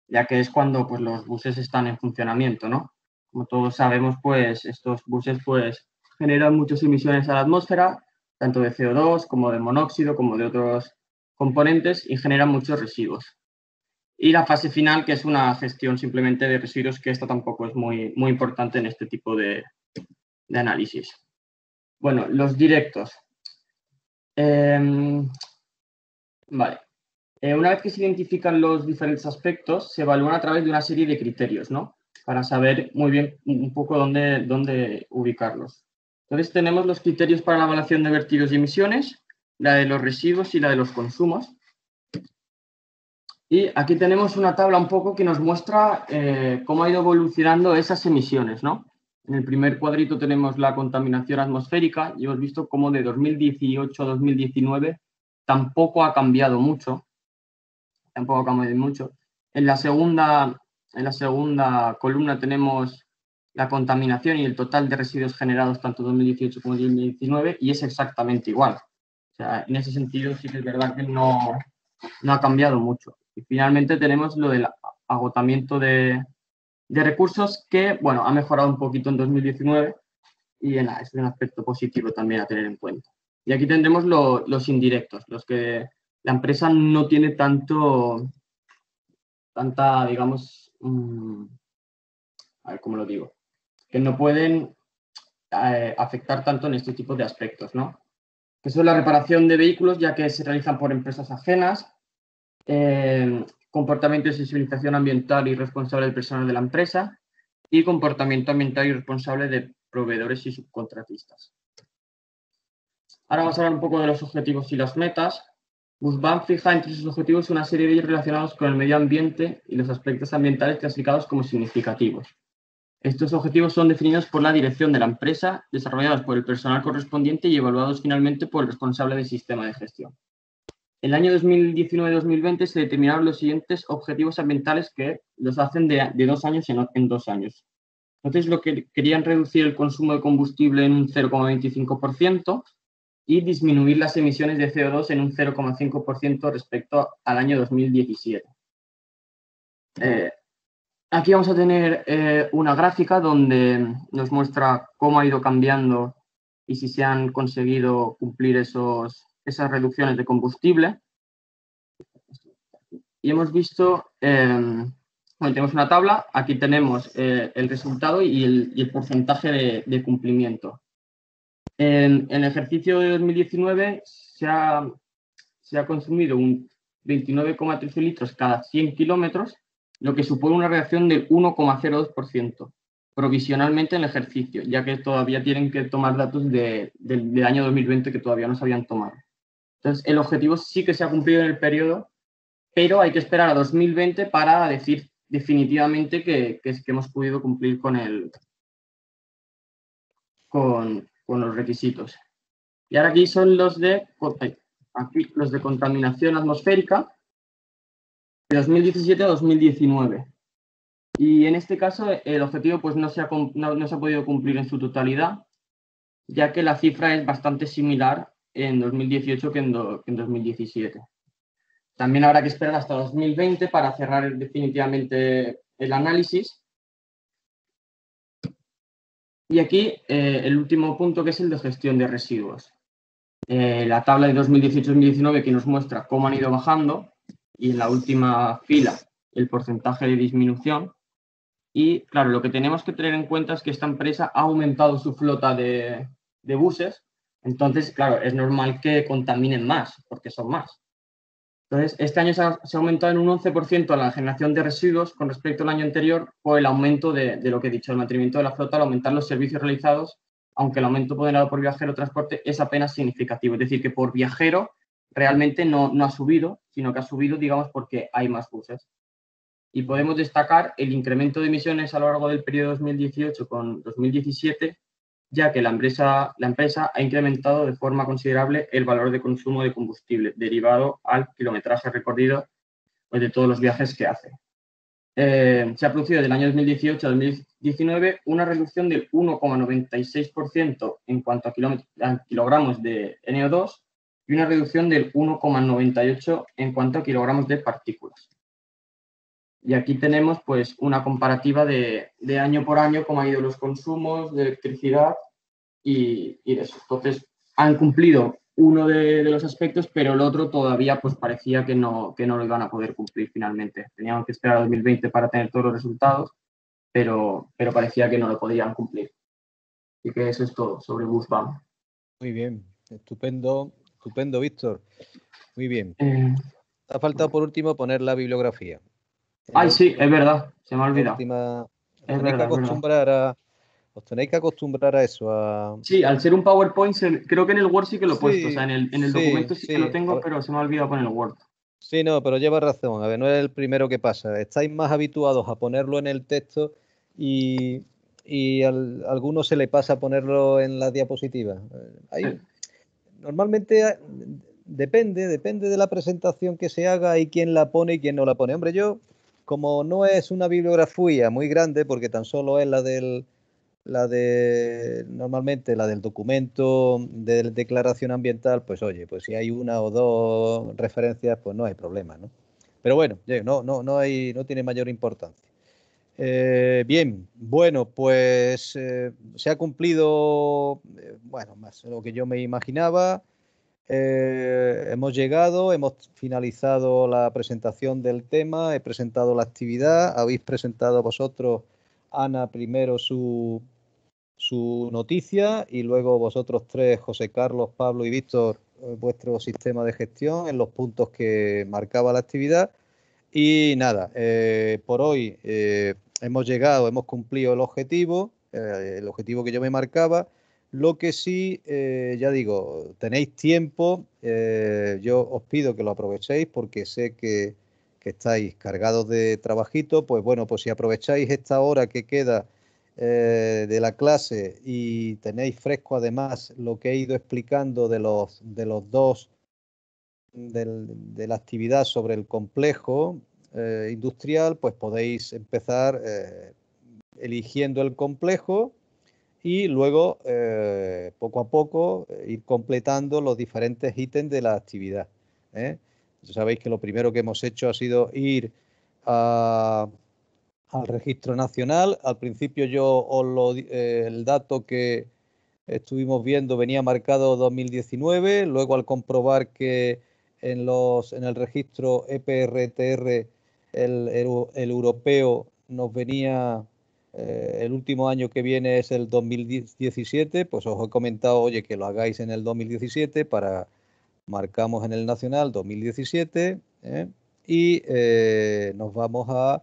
ya que es cuando pues, los buses están en funcionamiento, ¿no? Como todos sabemos, pues estos buses pues, generan muchas emisiones a la atmósfera, tanto de CO2 como de monóxido, como de otros componentes, y generan muchos residuos. Y la fase final, que es una gestión simplemente de residuos, que esta tampoco es muy, muy importante en este tipo de, de análisis. Bueno, los directos. Em, Vale. Eh, una vez que se identifican los diferentes aspectos, se evalúan a través de una serie de criterios, ¿no? Para saber muy bien un poco dónde, dónde ubicarlos. Entonces tenemos los criterios para la evaluación de vertidos y emisiones, la de los residuos y la de los consumos. Y aquí tenemos una tabla un poco que nos muestra eh, cómo ha ido evolucionando esas emisiones, ¿no? En el primer cuadrito tenemos la contaminación atmosférica y hemos visto cómo de 2018 a 2019 tampoco ha cambiado mucho. Tampoco ha cambiado mucho. En la segunda, en la segunda columna tenemos la contaminación y el total de residuos generados tanto en 2018 como 2019 y es exactamente igual. en ese sentido sí que es verdad que no, no ha cambiado mucho. Y finalmente tenemos lo del agotamiento de, recursos que, bueno, ha mejorado un poquito en 2019 y es un aspecto positivo también a tener en cuenta. Y aquí tendremos los indirectos, los que la empresa no tiene tanto, tanta, digamos, mm, a ver cómo lo digo, que no pueden eh, afectar tanto en este tipo de aspectos, ¿no? Que son la reparación de vehículos, ya que se realizan por empresas ajenas, eh, comportamiento de sensibilización ambiental y responsable del personal de la empresa y comportamiento ambiental y responsable de proveedores y subcontratistas. Ahora vamos a hablar un poco de los objetivos y las metas. Guzmán fija entre sus objetivos una serie de ellos relacionados con el medio ambiente y los aspectos ambientales clasificados como significativos. Estos objetivos son definidos por la dirección de la empresa, desarrollados por el personal correspondiente y evaluados finalmente por el responsable del sistema de gestión. En el año 2019-2020 se determinaron los siguientes objetivos ambientales que los hacen de, dos años en, en, dos años. Entonces, lo que querían reducir el consumo de combustible en un 0,25%, y disminuir las emisiones de CO2 en un 0,5% respecto al año 2017. Eh, aquí vamos a tener eh, una gráfica donde nos muestra cómo ha ido cambiando y si se han conseguido cumplir esos, esas reducciones de combustible. Y hemos visto, eh, bueno, tenemos una tabla, aquí tenemos el resultado y el, porcentaje de, cumplimiento. En, el ejercicio de 2019 se ha, consumido un 29,13 litros cada 100 kilómetros, lo que supone una reacción del 1,02% provisionalmente en el ejercicio, ya que todavía tienen que tomar datos del año 2020 que todavía no se habían tomado. Entonces, el objetivo sí que se ha cumplido en el periodo, pero hay que esperar a 2020 para decir definitivamente que, que hemos podido cumplir con el, con, con los requisitos. Y ahora aquí son los de, los de contaminación atmosférica de 2017 a 2019. Y en este caso el objetivo pues, no, se ha, no, se ha podido cumplir en su totalidad, ya que la cifra es bastante similar en 2018 que en, 2017. También habrá que esperar hasta 2020 para cerrar definitivamente el análisis y aquí eh, el último punto que es el de gestión de residuos. Eh, la tabla de 2018-2019 que nos muestra cómo han ido bajando y en la última fila el porcentaje de disminución. Y claro, lo que tenemos que tener en cuenta es que esta empresa ha aumentado su flota de buses, entonces claro, es normal que contaminen más porque son más. Entonces, este año se ha, aumentado en un 11% la generación de residuos con respecto al año anterior por el aumento de, lo que he dicho, el mantenimiento de la flota, al aumentar los servicios realizados, aunque el aumento ponderado por viajero transporte es apenas significativo. Es decir, que por viajero realmente no, no ha subido, sino que ha subido, digamos, porque hay más buses. Y podemos destacar el incremento de emisiones a lo largo del periodo 2018 con 2017 ya que la empresa, ha incrementado de forma considerable el valor de consumo de combustible derivado al kilometraje recorrido pues, de todos los viajes que hace. Eh, se ha producido del año 2018 a 2019 una reducción del 1,96% en cuanto a, a, kilogramos de NO2 y una reducción del 1,98% en cuanto a kilogramos de partículas. Y aquí tenemos pues una comparativa de, año por año cómo ha ido los consumos de electricidad y, de eso. Entonces han cumplido uno de, los aspectos, pero el otro todavía pues parecía que no, lo iban a poder cumplir finalmente. Teníamos que esperar a 2020 para tener todos los resultados, pero, parecía que no lo podían cumplir. y que eso es todo sobre Busbam. Muy bien, estupendo, estupendo, Víctor. Muy bien. Eh. ha faltado por último poner la bibliografía. Ay, sí, es verdad, se me ha olvidado. os, tenéis que acostumbrar a, os tenéis que acostumbrar a eso. Sí, al ser un PowerPoint, creo que en el Word sí que lo he puesto, o sea, en el, documento sí, que lo tengo, pero se me ha olvidado poner el Word. Sí, no, pero lleva razón. A ver, no es el primero que pasa. Estáis más habituados a ponerlo en el texto y, y a alguno se le pasa ponerlo en la diapositiva. Eh, normalmente eh, depende, depende de la presentación que se haga y quién la pone y quién no la pone. Hombre, yo como no es una bibliografía muy grande, porque tan solo es la del, la de, normalmente la del documento de declaración ambiental, pues oye, pues si hay una o dos referencias, pues no hay problema, ¿no? Pero bueno, eh, no, no, no, hay, no tiene mayor importancia. Eh, bien, bueno, pues eh, se ha cumplido, bueno, más lo que yo me imaginaba. Eh, hemos llegado, hemos finalizado la presentación del tema, he presentado la actividad, habéis presentado vosotros, Ana, primero su, su noticia y luego vosotros tres, José Carlos, Pablo y Víctor, eh, vuestro sistema de gestión en los puntos que marcaba la actividad. Y nada, eh, por hoy hemos llegado, hemos cumplido el objetivo, el objetivo que yo me marcaba, lo que sí, eh, ya digo, tenéis tiempo, eh, yo os pido que lo aprovechéis porque sé que, estáis cargados de trabajito, pues bueno, pues si aprovecháis esta hora que queda eh, de la clase y tenéis fresco además lo que he ido explicando de los, de los dos, de la actividad sobre el complejo industrial, pues podéis empezar eligiendo el complejo y luego eh, poco a poco eh, ir completando los diferentes ítems de la actividad. ¿eh? Sabéis que lo primero que hemos hecho ha sido ir al registro nacional. Al principio yo os lo, el dato que estuvimos viendo venía marcado 2019, luego al comprobar que en, los, en el registro EPRTR el europeo nos venía eh, el último año que viene es el 2017, pues os he comentado, oye, que lo hagáis en el 2017 para marcamos en el nacional 2017 ¿eh? y eh, nos vamos a,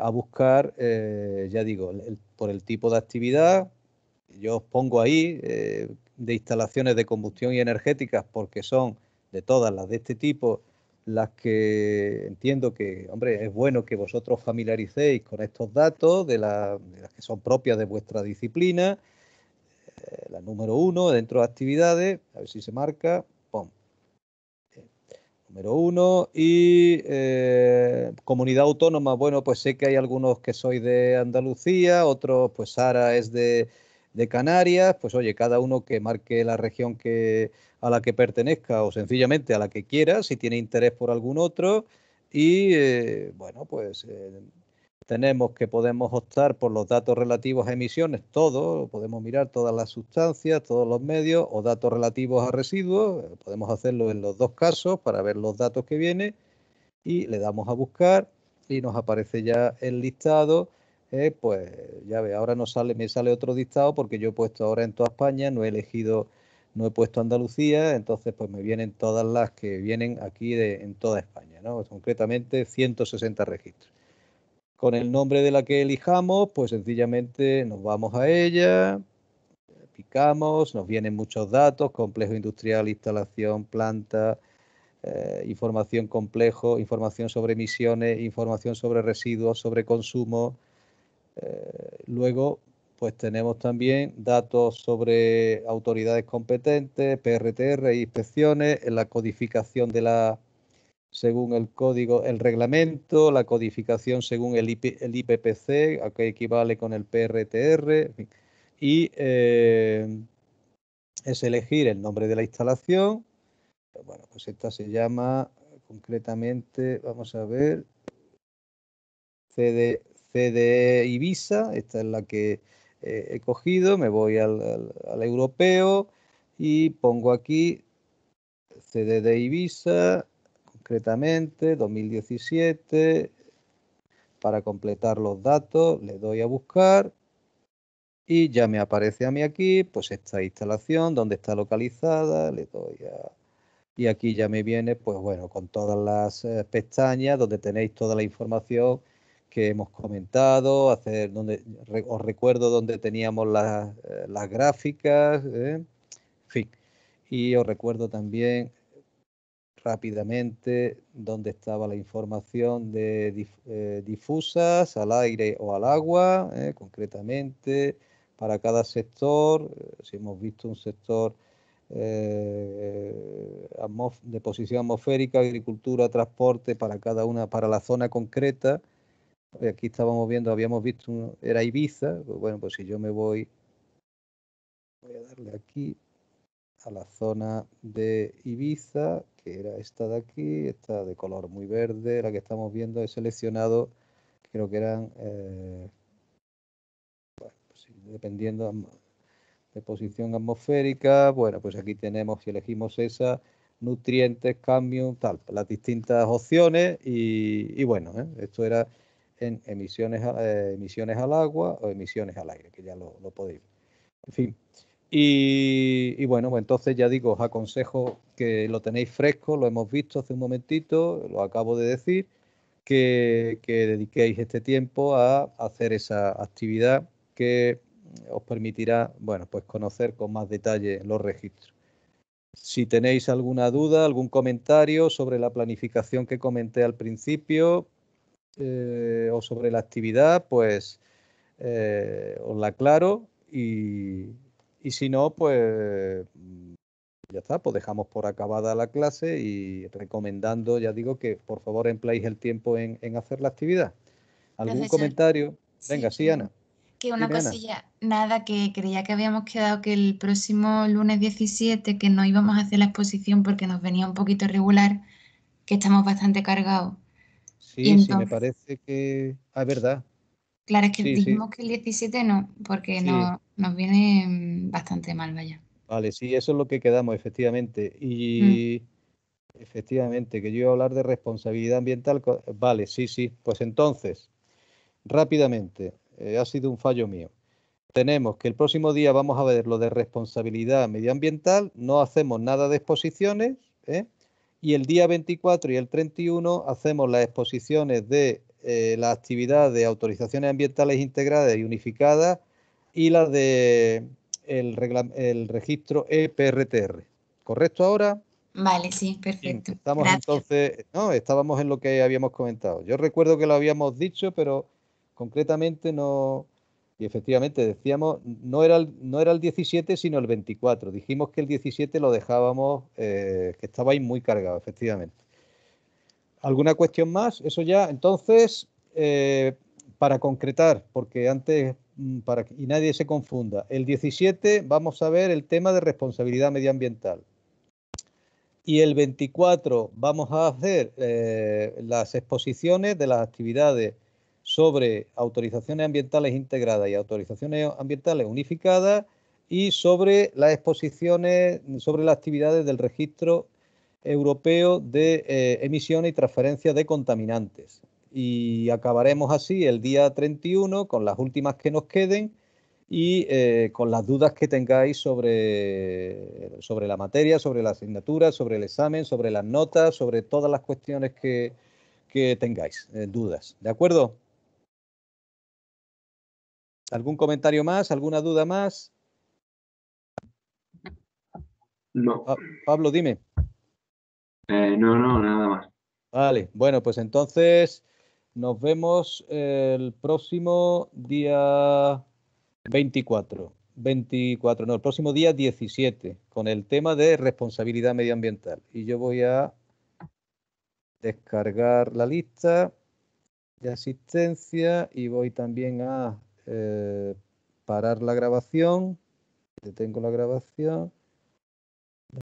a buscar, ya digo, por el tipo de actividad. Yo os pongo ahí de instalaciones de combustión y energéticas porque son de todas las de este tipo las que entiendo que, hombre, es bueno que vosotros familiaricéis con estos datos, de, las que son propias de vuestra disciplina. Eh, la número uno, dentro de actividades, a ver si se marca, ¡pum! Eh, número uno y eh, comunidad autónoma. Bueno, pues sé que hay algunos que sois de Andalucía, otros, pues Sara es de, de Canarias, pues oye, cada uno que marque la región que, a la que pertenezca o sencillamente a la que quiera, si tiene interés por algún otro. Y eh, bueno, pues eh, tenemos que podemos optar por los datos relativos a emisiones, todo, podemos mirar todas las sustancias, todos los medios, o datos relativos a residuos, eh, podemos hacerlo en los dos casos para ver los datos que vienen y le damos a buscar y nos aparece ya el listado eh, pues ya ve, ahora no sale, me sale otro dictado porque yo he puesto ahora en toda España, no he elegido, no he puesto Andalucía, entonces pues me vienen todas las que vienen aquí de, en toda España, ¿no? Concretamente 160 registros. Con el nombre de la que elijamos, pues sencillamente nos vamos a ella, picamos, nos vienen muchos datos, complejo industrial, instalación, planta, eh, información complejo, información sobre emisiones, información sobre residuos, sobre consumo, luego, pues tenemos también datos sobre autoridades competentes, PRTR, e inspecciones, la codificación de la, según el código, el reglamento, la codificación según el, IPPC, a que equivale con el PRTR, y eh, es elegir el nombre de la instalación. Bueno, pues esta se llama concretamente, vamos a ver, CD, CDE Ibiza, esta es la que eh, he cogido, me voy al, europeo y pongo aquí CDE Ibiza, concretamente 2017, para completar los datos le doy a buscar y ya me aparece a mí aquí, pues esta instalación, donde está localizada, le doy a... Y aquí ya me viene, pues bueno, con todas las eh, pestañas donde tenéis toda la información que hemos comentado, hacer donde, os recuerdo donde teníamos las, eh, gráficas, ¿eh? fin. Y os recuerdo también rápidamente dónde estaba la información de eh, difusas al aire o al agua, concretamente para cada sector, si hemos visto un sector de posición atmosférica, agricultura, transporte, para cada una, para la zona concreta, aquí estábamos viendo, habíamos visto, era Ibiza, pues bueno, pues si yo me voy, voy a darle aquí a la zona de Ibiza, que era esta de aquí, esta de color muy verde, la que estamos viendo, he seleccionado, creo que eran, eh, bueno, pues dependiendo de posición atmosférica, bueno, pues aquí tenemos, si elegimos esa, nutrientes, cambio, tal, las distintas opciones y, bueno, ¿eh? esto era en emisiones, eh, emisiones al agua o emisiones al aire, que ya lo, podéis. En fin. Y, bueno, pues entonces ya digo, os aconsejo que lo tenéis fresco, lo hemos visto hace un momentito, lo acabo de decir, que, que dediquéis este tiempo a hacer esa actividad que os permitirá, bueno, pues conocer con más detalle los registros. Si tenéis alguna duda, algún comentario sobre la planificación que comenté al principio, eh, o sobre la actividad, pues eh, os la aclaro y, si no, pues mm, ya está, pues dejamos por acabada la clase y recomendando, ya digo, que por favor empleéis el tiempo en, hacer la actividad. ¿Algún comentario? Venga, sí, Ana. Que una cosilla, nada, que creía que habíamos quedado que el próximo lunes 17, que no íbamos a hacer la exposición porque nos venía un poquito regular, que estamos bastante cargados. Sí, sí, me parece que. Ah, verdad. Claro, es que que el 17 no, porque no, nos viene mm, bastante mal, vaya. Vale, sí, eso es lo que quedamos, efectivamente. Mm. Y. Efectivamente, que yo iba a hablar de responsabilidad ambiental. Vale, sí, sí. Pues entonces, rápidamente, eh, ha sido un fallo mío. Tenemos que el próximo día vamos a ver lo de responsabilidad medioambiental, no hacemos nada de exposiciones, ¿eh? Y el día 24 y el 31 hacemos las exposiciones de eh, la actividad de autorizaciones ambientales integradas y unificadas y la de el, registro EPRTR. ¿Correcto ahora? Vale, sí, perfecto. Estamos entonces, no, estábamos en lo que habíamos comentado. Yo recuerdo que lo habíamos dicho, pero concretamente no, y efectivamente decíamos, no era, el, no era el 17, sino el 24. Dijimos que el 17 lo dejábamos, eh, que que ahí muy cargado, efectivamente. ¿Alguna cuestión más? Eso ya, entonces, eh, para concretar, porque antes, mm, para y nadie se confunda, el 17 vamos a ver el tema de responsabilidad medioambiental. Y el 24 vamos a hacer eh, las exposiciones de las actividades sobre autorizaciones ambientales integradas y autorizaciones ambientales unificadas y sobre las exposiciones, sobre las actividades del registro europeo de eh, emisiones y transferencia de contaminantes. Y acabaremos así el día 31 con las últimas que nos queden y eh, con las dudas que tengáis sobre, sobre la materia, sobre la asignatura, sobre el examen, sobre las notas, sobre todas las cuestiones que, tengáis, eh, dudas. ¿De acuerdo? ¿Algún comentario más? ¿Alguna duda más? No. Pablo, dime. Eh, no, no, nada más. Vale, bueno, pues entonces nos vemos el próximo día 24. 24, no, el próximo día 17, con el tema de responsabilidad medioambiental. Y yo voy a descargar la lista de asistencia y voy también a eh, parar la grabación, detengo la grabación